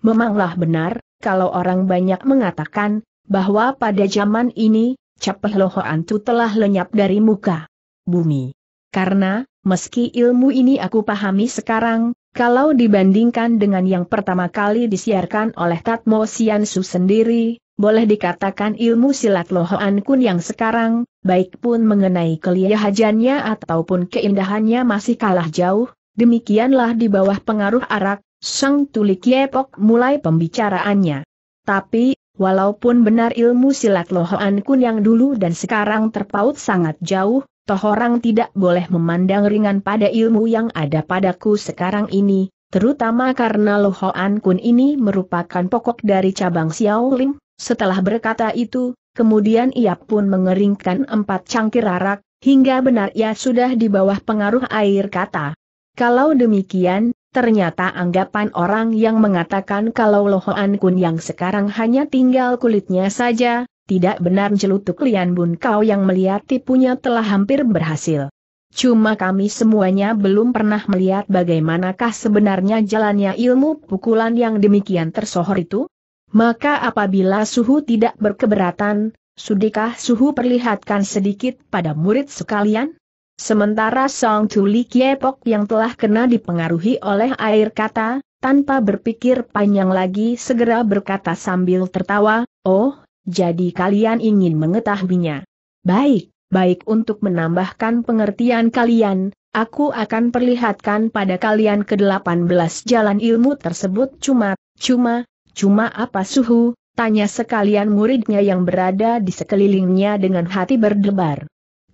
Memanglah benar, kalau orang banyak mengatakan, bahwa pada zaman ini, Capeh Loho Antu telah lenyap dari muka bumi. Karena, meski ilmu ini aku pahami sekarang, kalau dibandingkan dengan yang pertama kali disiarkan oleh Tatmo Siansu sendiri, boleh dikatakan ilmu silat Lohoan Kun yang sekarang, baik pun mengenai keliahajannya ataupun keindahannya masih kalah jauh, demikianlah di bawah pengaruh arak, Sang Tuli Kiepok mulai pembicaraannya. Tapi, walaupun benar ilmu silat Lohoan Kun yang dulu dan sekarang terpaut sangat jauh, toh orang tidak boleh memandang ringan pada ilmu yang ada padaku sekarang ini, terutama karena Lohoan Kun ini merupakan pokok dari cabang Xiaoling. Setelah berkata itu, kemudian ia pun mengeringkan empat cangkir arak, hingga benar ia sudah di bawah pengaruh air kata. Kalau demikian, Ternyata anggapan orang yang mengatakan kalau Lohoan Kun yang sekarang hanya tinggal kulitnya saja, tidak benar celutuk Lian Bun Kau yang melihat tipunya telah hampir berhasil. Cuma kami semuanya belum pernah melihat bagaimanakah sebenarnya jalannya ilmu pukulan yang demikian tersohor itu. Maka apabila suhu tidak berkeberatan, sudikah suhu perlihatkan sedikit pada murid sekalian? Sementara Song Tuli Kiepok yang telah kena dipengaruhi oleh air kata, tanpa berpikir panjang lagi segera berkata sambil tertawa, Oh, jadi kalian ingin mengetahuinya. Baik, baik untuk menambahkan pengertian kalian, aku akan perlihatkan pada kalian ke-18 jalan ilmu tersebut cuma, cuma, cuma apa suhu, tanya sekalian muridnya yang berada di sekelilingnya dengan hati berdebar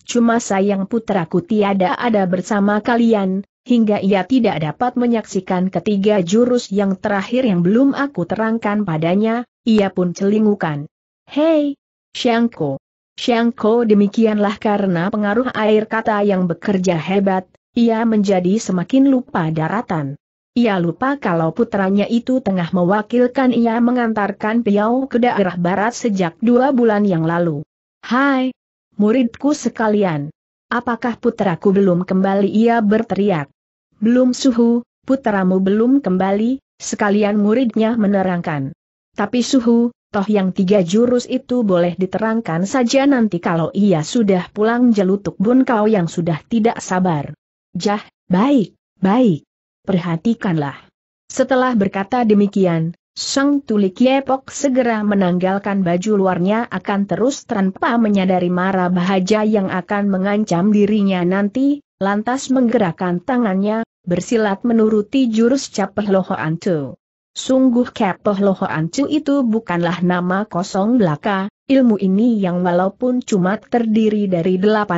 cuma sayang putraku tiada ada bersama kalian, hingga ia tidak dapat menyaksikan ketiga jurus yang terakhir yang belum aku terangkan padanya, ia pun celingukan. Hei! Shangko! Shangko demikianlah karena pengaruh air kata yang bekerja hebat, ia menjadi semakin lupa daratan. Ia lupa kalau putranya itu tengah mewakilkan ia mengantarkan Piau ke daerah barat sejak dua bulan yang lalu. Hai, Muridku sekalian. Apakah putraku belum kembali? Ia berteriak. Belum suhu, putramu belum kembali, sekalian muridnya menerangkan. Tapi suhu, toh yang tiga jurus itu boleh diterangkan saja nanti kalau ia sudah pulang jelutuk bun kau yang sudah tidak sabar. Jah, baik, baik. Perhatikanlah. Setelah berkata demikian, Sang Tuli Kiepok segera menanggalkan baju luarnya akan terus tanpa menyadari marah bahaya yang akan mengancam dirinya nanti, lantas menggerakkan tangannya, bersilat menuruti jurus Capeh Loho Antu. Sungguh Capeh Loho Antu itu bukanlah nama kosong belaka, ilmu ini yang walaupun cuma terdiri dari 18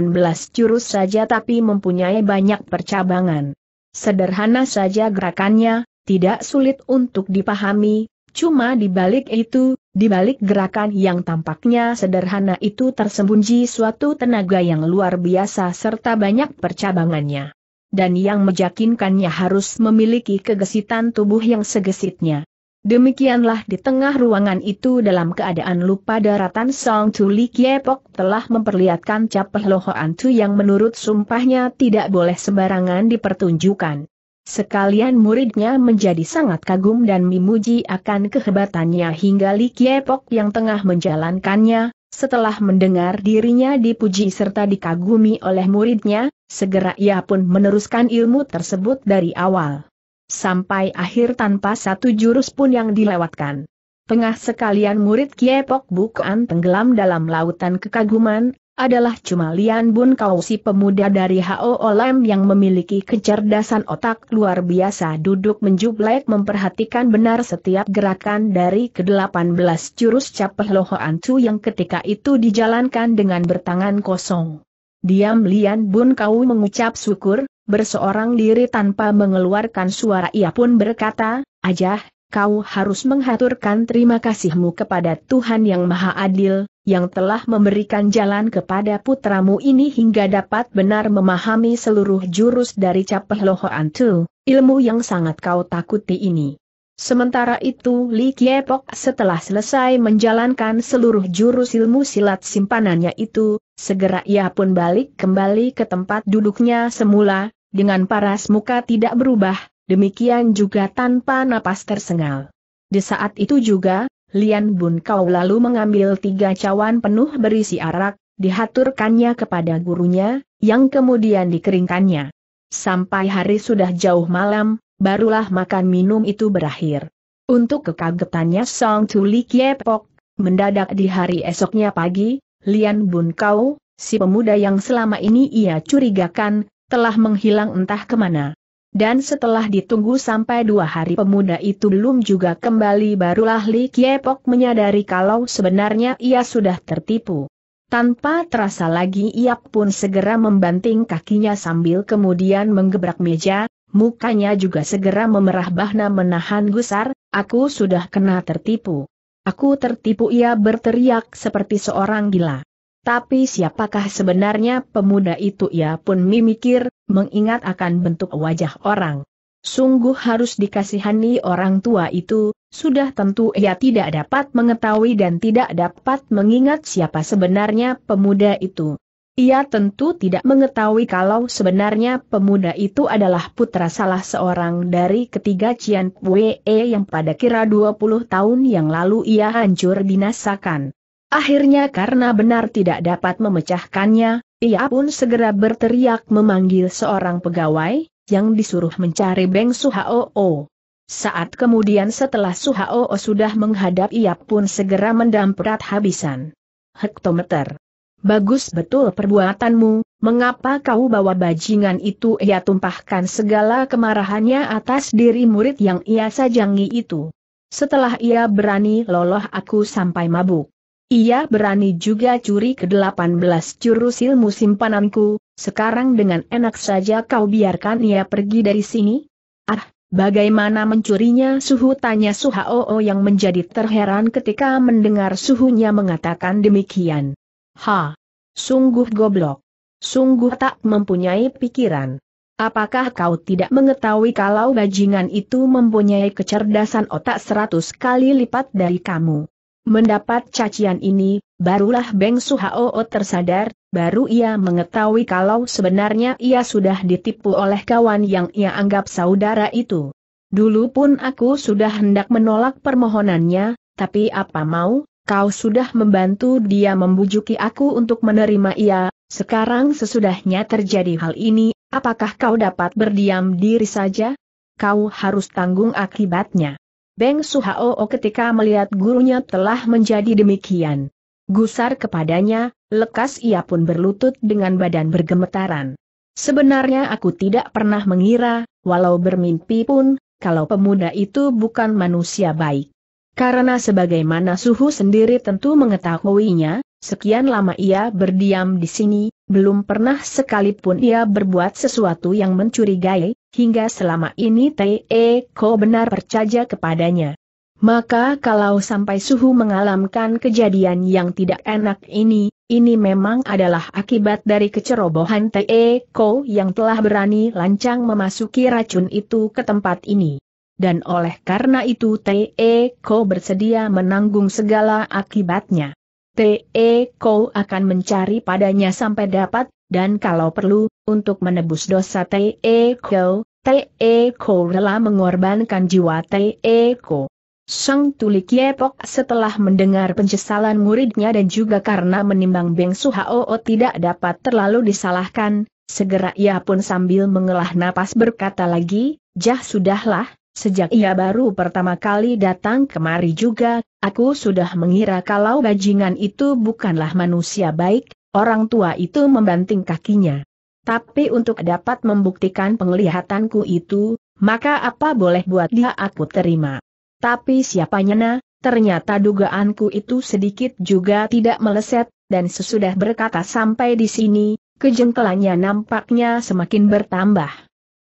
jurus saja tapi mempunyai banyak percabangan. Sederhana saja gerakannya, tidak sulit untuk dipahami, cuma dibalik itu, dibalik gerakan yang tampaknya sederhana itu tersembunyi suatu tenaga yang luar biasa serta banyak percabangannya. Dan yang meyakinkannya harus memiliki kegesitan tubuh yang segesitnya. Demikianlah di tengah ruangan itu dalam keadaan lupa daratan Song Li Kiepok telah memperlihatkan capeh lohoan tu yang menurut sumpahnya tidak boleh sembarangan dipertunjukkan. Sekalian muridnya menjadi sangat kagum dan memuji akan kehebatannya hingga Li Kiepok yang tengah menjalankannya, setelah mendengar dirinya dipuji serta dikagumi oleh muridnya, segera ia pun meneruskan ilmu tersebut dari awal. Sampai akhir tanpa satu jurus pun yang dilewatkan. Tengah sekalian murid Kiepok bukan tenggelam dalam lautan kekaguman, adalah cuma Lian Bun Kau si pemuda dari Hao Olam yang memiliki kecerdasan otak luar biasa duduk menjublek memperhatikan benar setiap gerakan dari ke-18 jurus capeh loho Antu yang ketika itu dijalankan dengan bertangan kosong. Diam Lian Bun Kau mengucap syukur, berseorang diri tanpa mengeluarkan suara ia pun berkata, Ajah, kau harus menghaturkan terima kasihmu kepada Tuhan yang Maha Adil, yang telah memberikan jalan kepada putramu ini hingga dapat benar memahami seluruh jurus dari capeh loho antu, ilmu yang sangat kau takuti ini. Sementara itu Li Kiepok setelah selesai menjalankan seluruh jurus ilmu silat simpanannya itu, segera ia pun balik kembali ke tempat duduknya semula, dengan paras muka tidak berubah, demikian juga tanpa napas tersengal. Di saat itu juga, Lian Bun Kau lalu mengambil tiga cawan penuh berisi arak, dihaturkannya kepada gurunya, yang kemudian dikeringkannya. Sampai hari sudah jauh malam, barulah makan minum itu berakhir. Untuk kekagetannya Song Tuli Kiepok, mendadak di hari esoknya pagi, Lian Bun Kau, si pemuda yang selama ini ia curigakan, telah menghilang entah kemana. Dan setelah ditunggu sampai dua hari pemuda itu belum juga kembali barulah Li Kiepok menyadari kalau sebenarnya ia sudah tertipu. Tanpa terasa lagi ia pun segera membanting kakinya sambil kemudian menggebrak meja, mukanya juga segera memerah bahna menahan gusar, aku sudah kena tertipu. Aku tertipu ia berteriak seperti seorang gila. Tapi siapakah sebenarnya pemuda itu ia pun memikir, mengingat akan bentuk wajah orang. Sungguh harus dikasihani orang tua itu, sudah tentu ia tidak dapat mengetahui dan tidak dapat mengingat siapa sebenarnya pemuda itu. Ia tentu tidak mengetahui kalau sebenarnya pemuda itu adalah putra salah seorang dari ketiga Cian Pue yang pada kira 20 tahun yang lalu ia hancur binasakan. Akhirnya karena benar tidak dapat memecahkannya, ia pun segera berteriak memanggil seorang pegawai, yang disuruh mencari Beng Suhaoo. Saat kemudian setelah Suhaoo sudah menghadap ia pun segera mendamprat habisan. Hektometer. Bagus betul perbuatanmu, mengapa kau bawa bajingan itu ia tumpahkan segala kemarahannya atas diri murid yang ia sajangi itu. Setelah ia berani loloh aku sampai mabuk. Ia berani juga curi ke-18 jurus ilmu simpananku, sekarang dengan enak saja kau biarkan ia pergi dari sini? Ah, bagaimana mencurinya suhu tanya oo yang menjadi terheran ketika mendengar suhunya mengatakan demikian. Ha! Sungguh goblok. Sungguh tak mempunyai pikiran. Apakah kau tidak mengetahui kalau bajingan itu mempunyai kecerdasan otak seratus kali lipat dari kamu? Mendapat cacian ini, barulah Beng Suhao tersadar, baru ia mengetahui kalau sebenarnya ia sudah ditipu oleh kawan yang ia anggap saudara itu. Dulu pun aku sudah hendak menolak permohonannya, tapi apa mau, kau sudah membantu dia membujuki aku untuk menerima ia, sekarang sesudahnya terjadi hal ini, apakah kau dapat berdiam diri saja? Kau harus tanggung akibatnya. Beng Suhao ketika melihat gurunya telah menjadi demikian. Gusar kepadanya, lekas ia pun berlutut dengan badan bergemetaran. Sebenarnya aku tidak pernah mengira, walau bermimpi pun, kalau pemuda itu bukan manusia baik. Karena sebagaimana suhu sendiri tentu mengetahuinya, sekian lama ia berdiam di sini, belum pernah sekalipun ia berbuat sesuatu yang mencurigai, hingga selama ini T.E. Ko benar percaya kepadanya. Maka kalau sampai Suhu mengalamkan kejadian yang tidak enak ini, ini memang adalah akibat dari kecerobohan T.E. Ko yang telah berani lancang memasuki racun itu ke tempat ini. Dan oleh karena itu T.E. Ko bersedia menanggung segala akibatnya. T.E. Kou akan mencari padanya sampai dapat, dan kalau perlu, untuk menebus dosa T.E. Teeko T.E. Kou rela mengorbankan jiwa T.E. Kou. Sang Tulik Yepok setelah mendengar penyesalan muridnya dan juga karena menimbang Beng Hao tidak dapat terlalu disalahkan, segera ia pun sambil mengelah napas berkata lagi, Jah sudahlah, Sejak ia baru pertama kali datang kemari juga, aku sudah mengira kalau bajingan itu bukanlah manusia baik, orang tua itu membanting kakinya. Tapi untuk dapat membuktikan penglihatanku itu, maka apa boleh buat dia aku terima. Tapi siapanya na, ternyata dugaanku itu sedikit juga tidak meleset, dan sesudah berkata sampai di sini, kejengkelannya nampaknya semakin bertambah.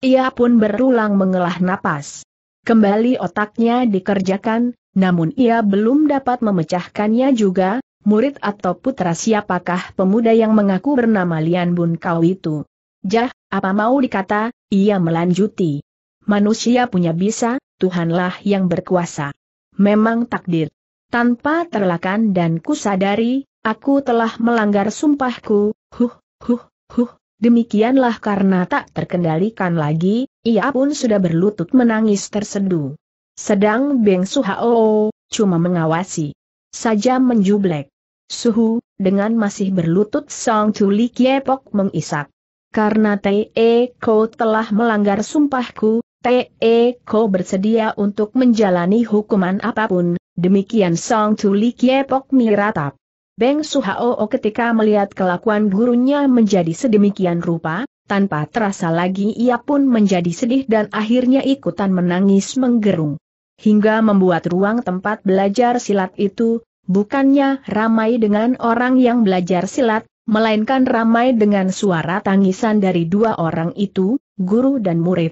Ia pun berulang mengelah napas. Kembali otaknya dikerjakan, namun ia belum dapat memecahkannya juga, murid atau putra siapakah pemuda yang mengaku bernama Lian Bun Kau itu. Jah, apa mau dikata, ia melanjuti. Manusia punya bisa, Tuhanlah yang berkuasa. Memang takdir. Tanpa terlakan dan kusadari, aku telah melanggar sumpahku, huh, huh, huh, Demikianlah karena tak terkendalikan lagi, ia pun sudah berlutut menangis terseduh. Sedang Beng Suhao cuma mengawasi. Saja menjublek. Suhu, dengan masih berlutut Song Tuli Kiepok mengisak. Karena T.E. E Ko telah melanggar sumpahku, T.E. E Ko bersedia untuk menjalani hukuman apapun, demikian Song Tuli Kiepok miratap. Beng Suhao ketika melihat kelakuan gurunya menjadi sedemikian rupa, tanpa terasa lagi ia pun menjadi sedih dan akhirnya ikutan menangis menggerung. Hingga membuat ruang tempat belajar silat itu, bukannya ramai dengan orang yang belajar silat, melainkan ramai dengan suara tangisan dari dua orang itu, guru dan murid.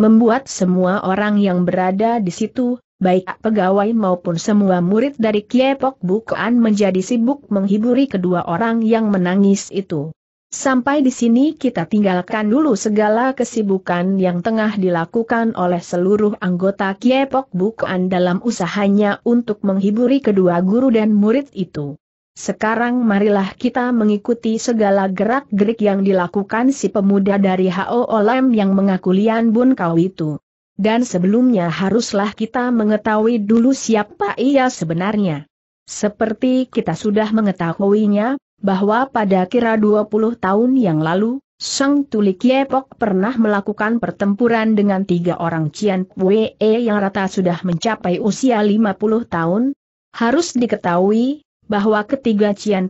Membuat semua orang yang berada di situ, baik pegawai maupun semua murid dari Kiepok Bukan menjadi sibuk menghiburi kedua orang yang menangis itu. Sampai di sini kita tinggalkan dulu segala kesibukan yang tengah dilakukan oleh seluruh anggota Kiepok Bukan dalam usahanya untuk menghiburi kedua guru dan murid itu. Sekarang marilah kita mengikuti segala gerak-gerik yang dilakukan si pemuda dari H.O. Olem yang mengaku Lian Bun Kau itu. Dan sebelumnya haruslah kita mengetahui dulu siapa ia sebenarnya. Seperti kita sudah mengetahuinya, bahwa pada kira 20 tahun yang lalu, Sang Tuli Kiepok pernah melakukan pertempuran dengan tiga orang Cian E yang rata sudah mencapai usia 50 tahun. Harus diketahui, bahwa ketiga Cian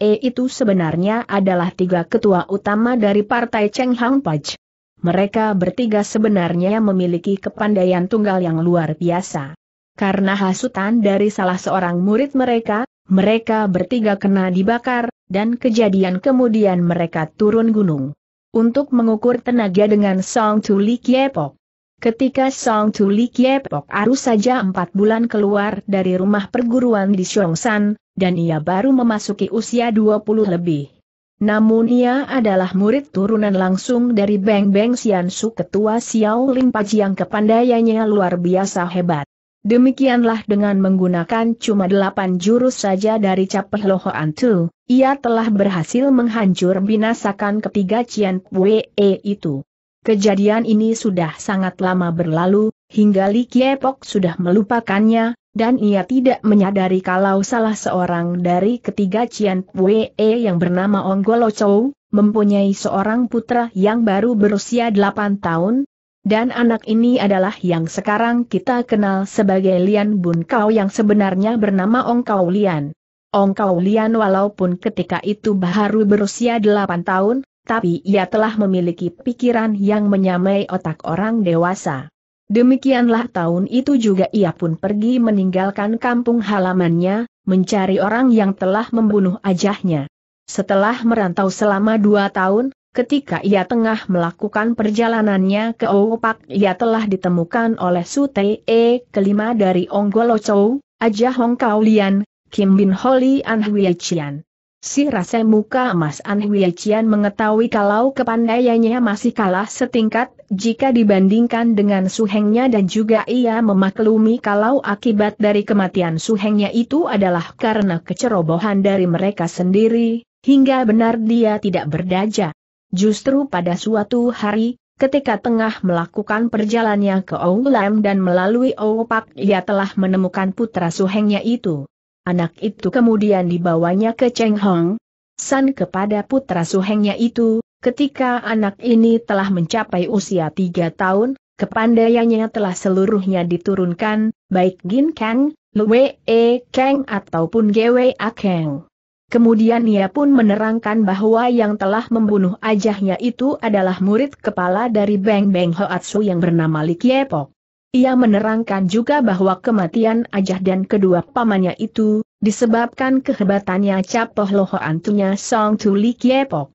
E itu sebenarnya adalah tiga ketua utama dari Partai Cheng Hang Paj. Mereka bertiga sebenarnya memiliki kepandaian tunggal yang luar biasa. Karena hasutan dari salah seorang murid mereka, mereka bertiga kena dibakar, dan kejadian kemudian mereka turun gunung. Untuk mengukur tenaga dengan Song Li Kiepok. Ketika Song Li Kiepok baru saja empat bulan keluar dari rumah perguruan di San, dan ia baru memasuki usia 20 lebih. Namun ia adalah murid turunan langsung dari Beng Beng Xiansu ketua Xiao Ling Paji yang kepandaiannya luar biasa hebat. Demikianlah dengan menggunakan cuma delapan jurus saja dari capeh loho antu, ia telah berhasil menghancur binasakan ketiga Cian Pue e itu. Kejadian ini sudah sangat lama berlalu, hingga Li Kiepok sudah melupakannya, dan ia tidak menyadari kalau salah seorang dari ketiga Cian Pue yang bernama Onggolo Chou mempunyai seorang putra yang baru berusia 8 tahun, dan anak ini adalah yang sekarang kita kenal sebagai Lian Bun Kau yang sebenarnya bernama Ong Kau Lian. Ong Kau Lian walaupun ketika itu baru berusia 8 tahun, tapi ia telah memiliki pikiran yang menyamai otak orang dewasa. Demikianlah tahun itu juga ia pun pergi meninggalkan kampung halamannya, mencari orang yang telah membunuh ajahnya. Setelah merantau selama dua tahun, ketika ia tengah melakukan perjalanannya ke Opak ia telah ditemukan oleh Sute E kelima dari Onggolo Chou, Ajah Hong Kaulian, Kim Bin Holi An Hui Chian. Si rasa muka emas An Huiqian mengetahui kalau kepandaiannya masih kalah setingkat jika dibandingkan dengan suhengnya dan juga ia memaklumi kalau akibat dari kematian suhengnya itu adalah karena kecerobohan dari mereka sendiri, hingga benar dia tidak berdaja. Justru pada suatu hari, ketika tengah melakukan perjalannya ke Oulam dan melalui Oupak ia telah menemukan putra suhengnya itu. Anak itu kemudian dibawanya ke Cheng Hong, San kepada putra suhengnya itu, ketika anak ini telah mencapai usia tiga tahun, kepandaiannya telah seluruhnya diturunkan, baik Gin Kang, Lue E Kang ataupun Gwe A Kang. Kemudian ia pun menerangkan bahwa yang telah membunuh ajahnya itu adalah murid kepala dari Beng Beng Hoatsu yang bernama Li Kiepok. Ia menerangkan juga bahwa kematian Ajah dan kedua pamannya itu, disebabkan kehebatannya Capoh Loho Antunya Song Li Kiepok.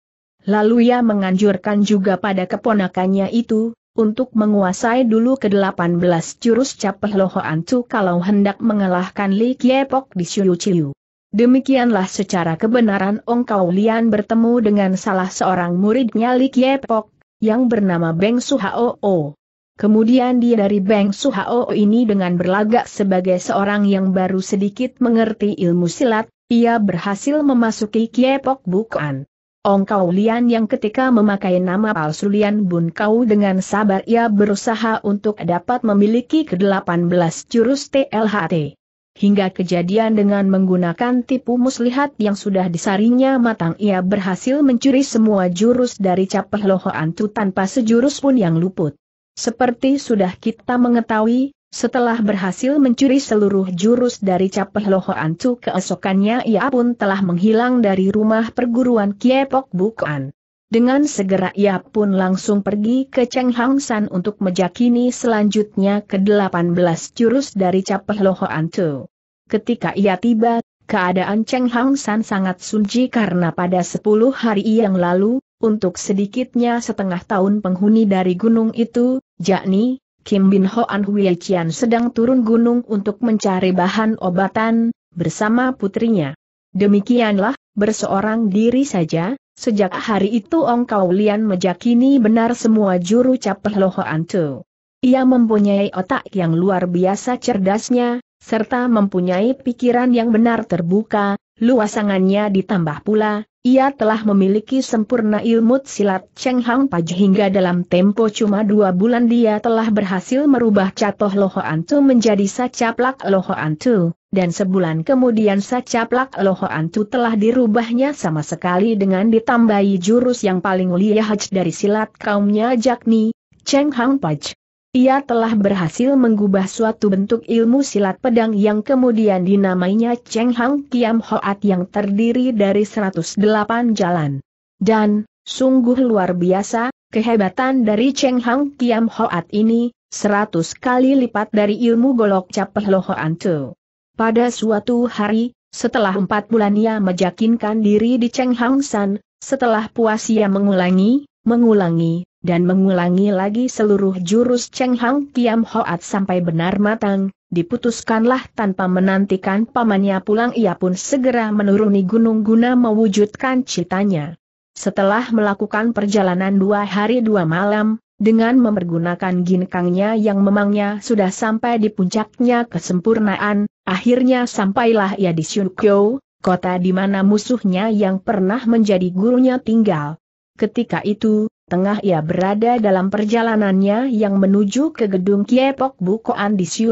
Lalu ia menganjurkan juga pada keponakannya itu, untuk menguasai dulu ke-18 jurus Capoh Loho Antu kalau hendak mengalahkan Li Kiepok di Siu Chiu. Demikianlah secara kebenaran Ong Kau Lian bertemu dengan salah seorang muridnya Li Kiepok, yang bernama Beng Suhao. Kemudian dia dari Beng Suhao ini dengan berlagak sebagai seorang yang baru sedikit mengerti ilmu silat, ia berhasil memasuki Kiepok Bukan. Ong Kau Lian yang ketika memakai nama palsu Lian Bun Kau dengan sabar ia berusaha untuk dapat memiliki ke-18 jurus TLHT. Hingga kejadian dengan menggunakan tipu muslihat yang sudah disarinya matang ia berhasil mencuri semua jurus dari capah lohoan tu tanpa sejurus pun yang luput. Seperti sudah kita mengetahui, setelah berhasil mencuri seluruh jurus dari Capeh Loho Ancu keesokannya ia pun telah menghilang dari rumah perguruan Kiepok Bukan. Dengan segera ia pun langsung pergi ke Cheng Hang San untuk mejakini selanjutnya ke-18 jurus dari Capeh Loho Ancu. Ketika ia tiba, keadaan Cheng Hang San sangat sunji karena pada 10 hari yang lalu, untuk sedikitnya setengah tahun penghuni dari gunung itu, yakni Kim Bin Hoan Hui Qian sedang turun gunung untuk mencari bahan obatan, bersama putrinya. Demikianlah, berseorang diri saja, sejak hari itu Ong Kau Lian meyakini benar semua juru capeh loho Tu. Ia mempunyai otak yang luar biasa cerdasnya, serta mempunyai pikiran yang benar terbuka, luasangannya ditambah pula, ia telah memiliki sempurna ilmu silat Cheng Hang Paj hingga dalam tempo cuma dua bulan dia telah berhasil merubah catoh Loho Antu menjadi sacaplak Loho Antu, dan sebulan kemudian sacaplak Loho Antu telah dirubahnya sama sekali dengan ditambahi jurus yang paling lihaj dari silat kaumnya Jakni, Cheng Hang Paj. Ia telah berhasil mengubah suatu bentuk ilmu silat pedang yang kemudian dinamainya Cheng Hang Kiam Hoat yang terdiri dari 108 jalan. Dan, sungguh luar biasa, kehebatan dari Cheng Hang Kiam Hoat ini, 100 kali lipat dari ilmu golok capeh Lohoan Tu. Pada suatu hari, setelah empat bulan ia meyakinkan diri di Cheng Hang San, setelah puas ia mengulangi, mengulangi, dan mengulangi lagi seluruh jurus Cheng Hang Kiam Hoat sampai benar matang, diputuskanlah tanpa menantikan pamannya pulang ia pun segera menuruni gunung guna mewujudkan citanya. Setelah melakukan perjalanan dua hari dua malam, dengan mempergunakan ginkangnya yang memangnya sudah sampai di puncaknya kesempurnaan, akhirnya sampailah ia di Syukyo, kota di mana musuhnya yang pernah menjadi gurunya tinggal. Ketika itu, Tengah ia berada dalam perjalanannya yang menuju ke gedung Kiepok Bukoan di Siu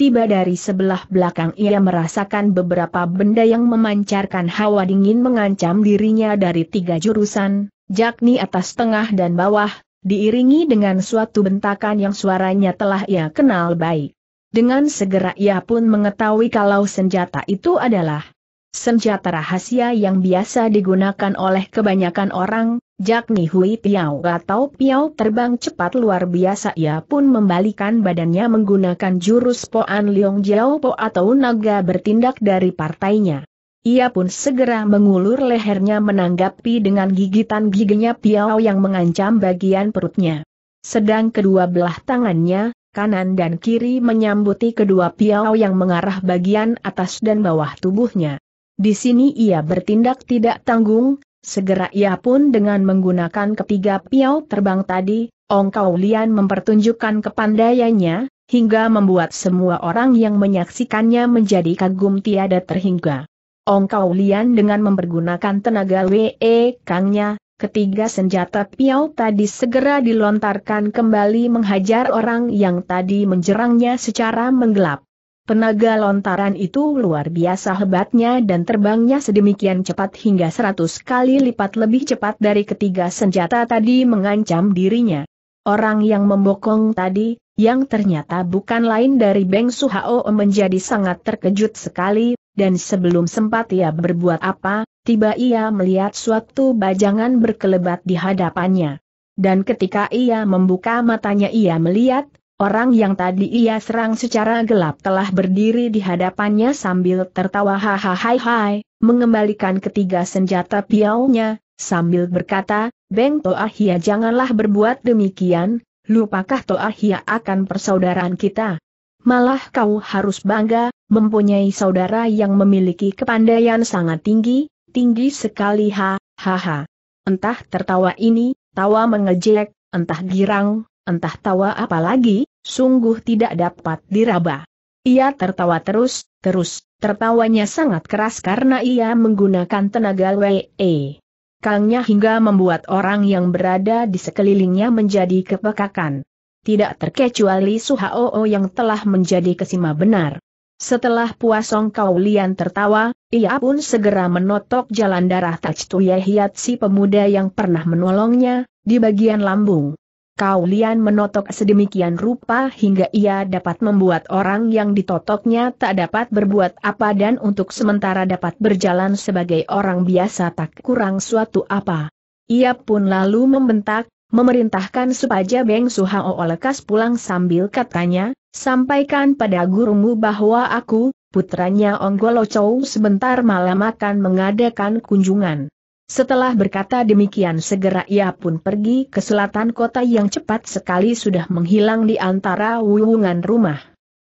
tiba dari sebelah belakang ia merasakan beberapa benda yang memancarkan hawa dingin mengancam dirinya dari tiga jurusan, yakni atas tengah dan bawah, diiringi dengan suatu bentakan yang suaranya telah ia kenal baik. Dengan segera ia pun mengetahui kalau senjata itu adalah senjata rahasia yang biasa digunakan oleh kebanyakan orang, Jakni Hui Piao atau Piao terbang cepat luar biasa ia pun membalikan badannya menggunakan jurus Poan Liong Jiao Po atau naga bertindak dari partainya. Ia pun segera mengulur lehernya menanggapi dengan gigitan giginya Piao yang mengancam bagian perutnya. Sedang kedua belah tangannya, kanan dan kiri menyambuti kedua Piao yang mengarah bagian atas dan bawah tubuhnya. Di sini ia bertindak tidak tanggung, Segera ia pun dengan menggunakan ketiga piau terbang tadi, Ong Kau Lian mempertunjukkan kepandaiannya, hingga membuat semua orang yang menyaksikannya menjadi kagum tiada terhingga. Ong Kau Lian dengan mempergunakan tenaga WE Kangnya, ketiga senjata piau tadi segera dilontarkan kembali menghajar orang yang tadi menjerangnya secara menggelap. Tenaga lontaran itu luar biasa hebatnya dan terbangnya sedemikian cepat hingga seratus kali lipat lebih cepat dari ketiga senjata tadi mengancam dirinya. Orang yang membokong tadi, yang ternyata bukan lain dari Beng Suhao menjadi sangat terkejut sekali, dan sebelum sempat ia berbuat apa, tiba ia melihat suatu bajangan berkelebat di hadapannya. Dan ketika ia membuka matanya ia melihat, Orang yang tadi ia serang secara gelap telah berdiri di hadapannya sambil tertawa hahaha, mengembalikan ketiga senjata piaunya, sambil berkata, Beng Toahia janganlah berbuat demikian, lupakah Toahia akan persaudaraan kita? Malah kau harus bangga, mempunyai saudara yang memiliki kepandaian sangat tinggi, tinggi sekali ha, ha ha. Entah tertawa ini, tawa mengejek, entah girang, entah tawa apa lagi, sungguh tidak dapat diraba. Ia tertawa terus, terus, tertawanya sangat keras karena ia menggunakan tenaga WE. Kangnya hingga membuat orang yang berada di sekelilingnya menjadi kepekakan. Tidak terkecuali Suhaoo yang telah menjadi kesima benar. Setelah puasong kaulian tertawa, ia pun segera menotok jalan darah Tach Tuyehiat si pemuda yang pernah menolongnya, di bagian lambung. Kau Lian menotok sedemikian rupa hingga ia dapat membuat orang yang ditotoknya tak dapat berbuat apa dan untuk sementara dapat berjalan sebagai orang biasa tak kurang suatu apa. Ia pun lalu membentak, memerintahkan supaya Beng Suhao lekas pulang sambil katanya, sampaikan pada gurumu bahwa aku, putranya Onggolo Chow sebentar malam akan mengadakan kunjungan. Setelah berkata demikian segera ia pun pergi ke selatan kota yang cepat sekali sudah menghilang di antara wuwungan rumah.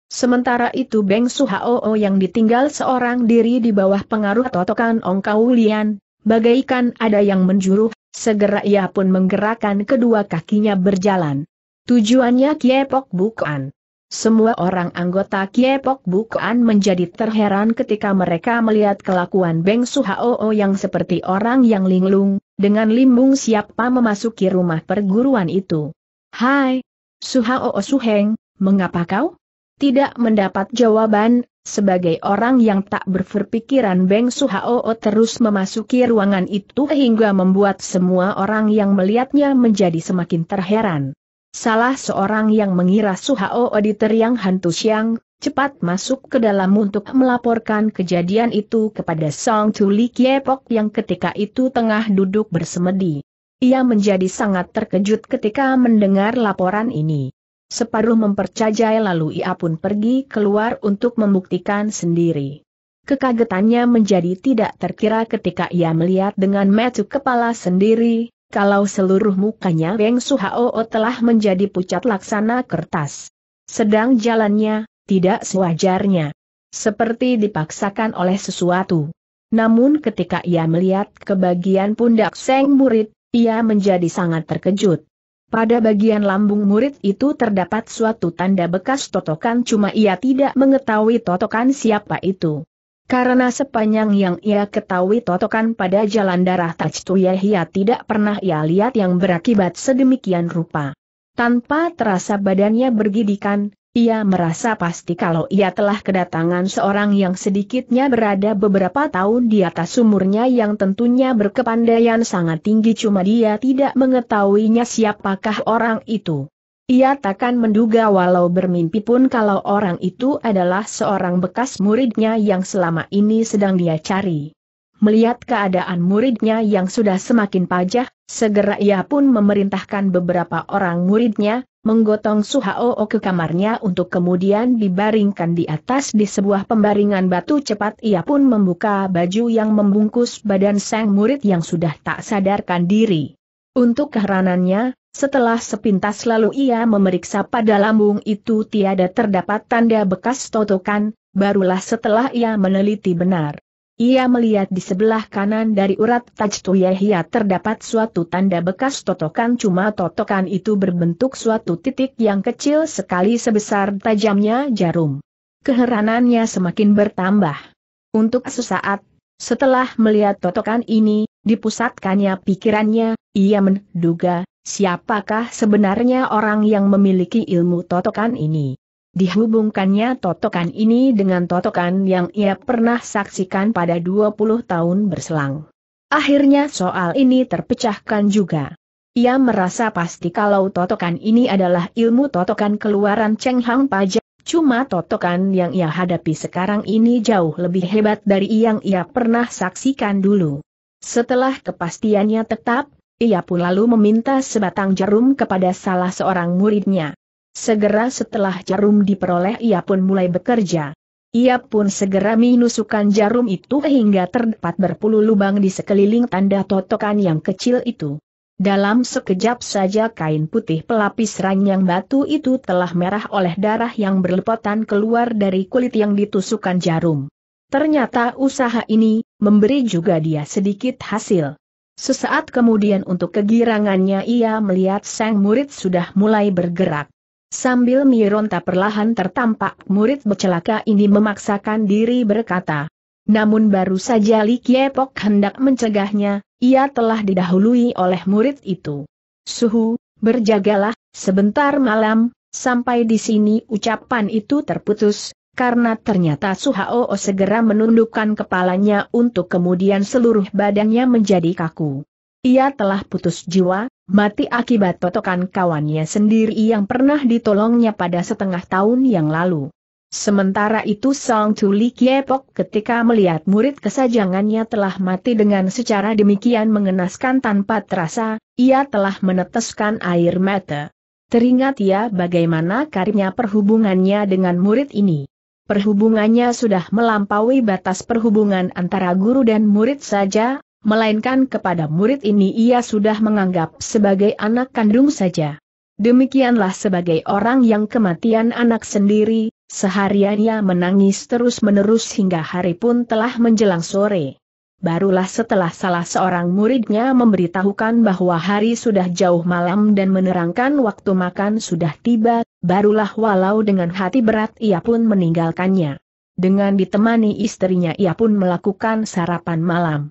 Sementara itu Beng Suhao yang ditinggal seorang diri di bawah pengaruh totokan Ong Kaulian, bagaikan ada yang menjuruh, segera ia pun menggerakkan kedua kakinya berjalan. Tujuannya Kiepok bukan semua orang anggota Kiepok Bukuan menjadi terheran ketika mereka melihat kelakuan Beng Suhao yang seperti orang yang linglung, dengan limbung siapa memasuki rumah perguruan itu. Hai, Suhao Suheng, mengapa kau? Tidak mendapat jawaban, sebagai orang yang tak berpikiran Beng Suhao terus memasuki ruangan itu hingga membuat semua orang yang melihatnya menjadi semakin terheran. Salah seorang yang mengira Suhao Auditor yang hantu siang, cepat masuk ke dalam untuk melaporkan kejadian itu kepada Song Chuli Kiepok yang ketika itu tengah duduk bersemedi. Ia menjadi sangat terkejut ketika mendengar laporan ini. Separuh mempercayai lalu ia pun pergi keluar untuk membuktikan sendiri. Kekagetannya menjadi tidak terkira ketika ia melihat dengan metu kepala sendiri, kalau seluruh mukanya Beng Suhao telah menjadi pucat laksana kertas. Sedang jalannya, tidak sewajarnya. Seperti dipaksakan oleh sesuatu. Namun ketika ia melihat ke bagian pundak Seng Murid, ia menjadi sangat terkejut. Pada bagian lambung murid itu terdapat suatu tanda bekas totokan cuma ia tidak mengetahui totokan siapa itu. Karena sepanjang yang ia ketahui totokan pada jalan darah Tachtu ia tidak pernah ia lihat yang berakibat sedemikian rupa. Tanpa terasa badannya bergidikan, ia merasa pasti kalau ia telah kedatangan seorang yang sedikitnya berada beberapa tahun di atas umurnya yang tentunya berkepandaian sangat tinggi cuma dia tidak mengetahuinya siapakah orang itu. Ia takkan menduga walau bermimpi pun kalau orang itu adalah seorang bekas muridnya yang selama ini sedang dia cari. Melihat keadaan muridnya yang sudah semakin pajah, segera ia pun memerintahkan beberapa orang muridnya, menggotong Suhao ke kamarnya untuk kemudian dibaringkan di atas di sebuah pembaringan batu cepat ia pun membuka baju yang membungkus badan sang murid yang sudah tak sadarkan diri. Untuk keheranannya, setelah sepintas lalu ia memeriksa pada lambung itu tiada terdapat tanda bekas totokan, barulah setelah ia meneliti benar. Ia melihat di sebelah kanan dari urat Tajtu Yahya terdapat suatu tanda bekas totokan cuma totokan itu berbentuk suatu titik yang kecil sekali sebesar tajamnya jarum. Keheranannya semakin bertambah. Untuk sesaat, setelah melihat totokan ini, Dipusatkannya pikirannya, ia menduga, siapakah sebenarnya orang yang memiliki ilmu totokan ini. Dihubungkannya totokan ini dengan totokan yang ia pernah saksikan pada 20 tahun berselang. Akhirnya soal ini terpecahkan juga. Ia merasa pasti kalau totokan ini adalah ilmu totokan keluaran Cheng Hang Pajak, cuma totokan yang ia hadapi sekarang ini jauh lebih hebat dari yang ia pernah saksikan dulu. Setelah kepastiannya tetap, ia pun lalu meminta sebatang jarum kepada salah seorang muridnya. Segera setelah jarum diperoleh ia pun mulai bekerja. Ia pun segera menusukkan jarum itu hingga terdapat berpuluh lubang di sekeliling tanda totokan yang kecil itu. Dalam sekejap saja kain putih pelapis ranyang batu itu telah merah oleh darah yang berlepotan keluar dari kulit yang ditusukkan jarum. Ternyata usaha ini, memberi juga dia sedikit hasil. Sesaat kemudian untuk kegirangannya ia melihat sang murid sudah mulai bergerak. Sambil Mironta perlahan tertampak murid bercelaka ini memaksakan diri berkata. Namun baru saja Li Kiepok hendak mencegahnya, ia telah didahului oleh murid itu. Suhu, berjagalah, sebentar malam, sampai di sini ucapan itu terputus, karena ternyata Suhao segera menundukkan kepalanya untuk kemudian seluruh badannya menjadi kaku. Ia telah putus jiwa, mati akibat totokan kawannya sendiri yang pernah ditolongnya pada setengah tahun yang lalu. Sementara itu Song Li Kiepok ketika melihat murid kesajangannya telah mati dengan secara demikian mengenaskan tanpa terasa, ia telah meneteskan air mata. Teringat ia ya bagaimana karibnya perhubungannya dengan murid ini. Perhubungannya sudah melampaui batas perhubungan antara guru dan murid saja, melainkan kepada murid ini ia sudah menganggap sebagai anak kandung saja. Demikianlah sebagai orang yang kematian anak sendiri, seharian ia menangis terus-menerus hingga hari pun telah menjelang sore. Barulah setelah salah seorang muridnya memberitahukan bahwa hari sudah jauh malam dan menerangkan waktu makan sudah tiba, barulah walau dengan hati berat ia pun meninggalkannya. Dengan ditemani istrinya ia pun melakukan sarapan malam.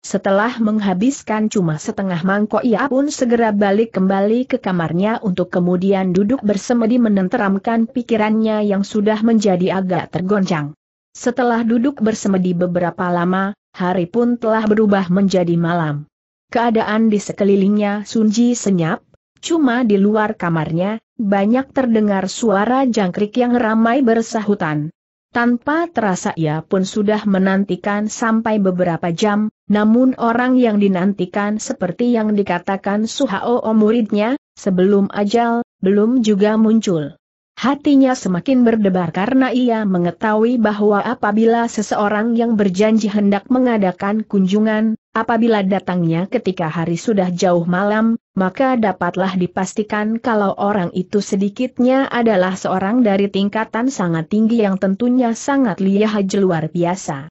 Setelah menghabiskan cuma setengah mangkok ia pun segera balik kembali ke kamarnya untuk kemudian duduk bersemedi menenteramkan pikirannya yang sudah menjadi agak tergoncang. Setelah duduk bersemedi beberapa lama, hari pun telah berubah menjadi malam. Keadaan di sekelilingnya Sunji senyap, cuma di luar kamarnya, banyak terdengar suara jangkrik yang ramai bersahutan. Tanpa terasa ia pun sudah menantikan sampai beberapa jam, namun orang yang dinantikan seperti yang dikatakan Suhao muridnya, sebelum ajal, belum juga muncul. Hatinya semakin berdebar karena ia mengetahui bahwa apabila seseorang yang berjanji hendak mengadakan kunjungan, apabila datangnya ketika hari sudah jauh malam, maka dapatlah dipastikan kalau orang itu sedikitnya adalah seorang dari tingkatan sangat tinggi yang tentunya sangat liyah luar biasa.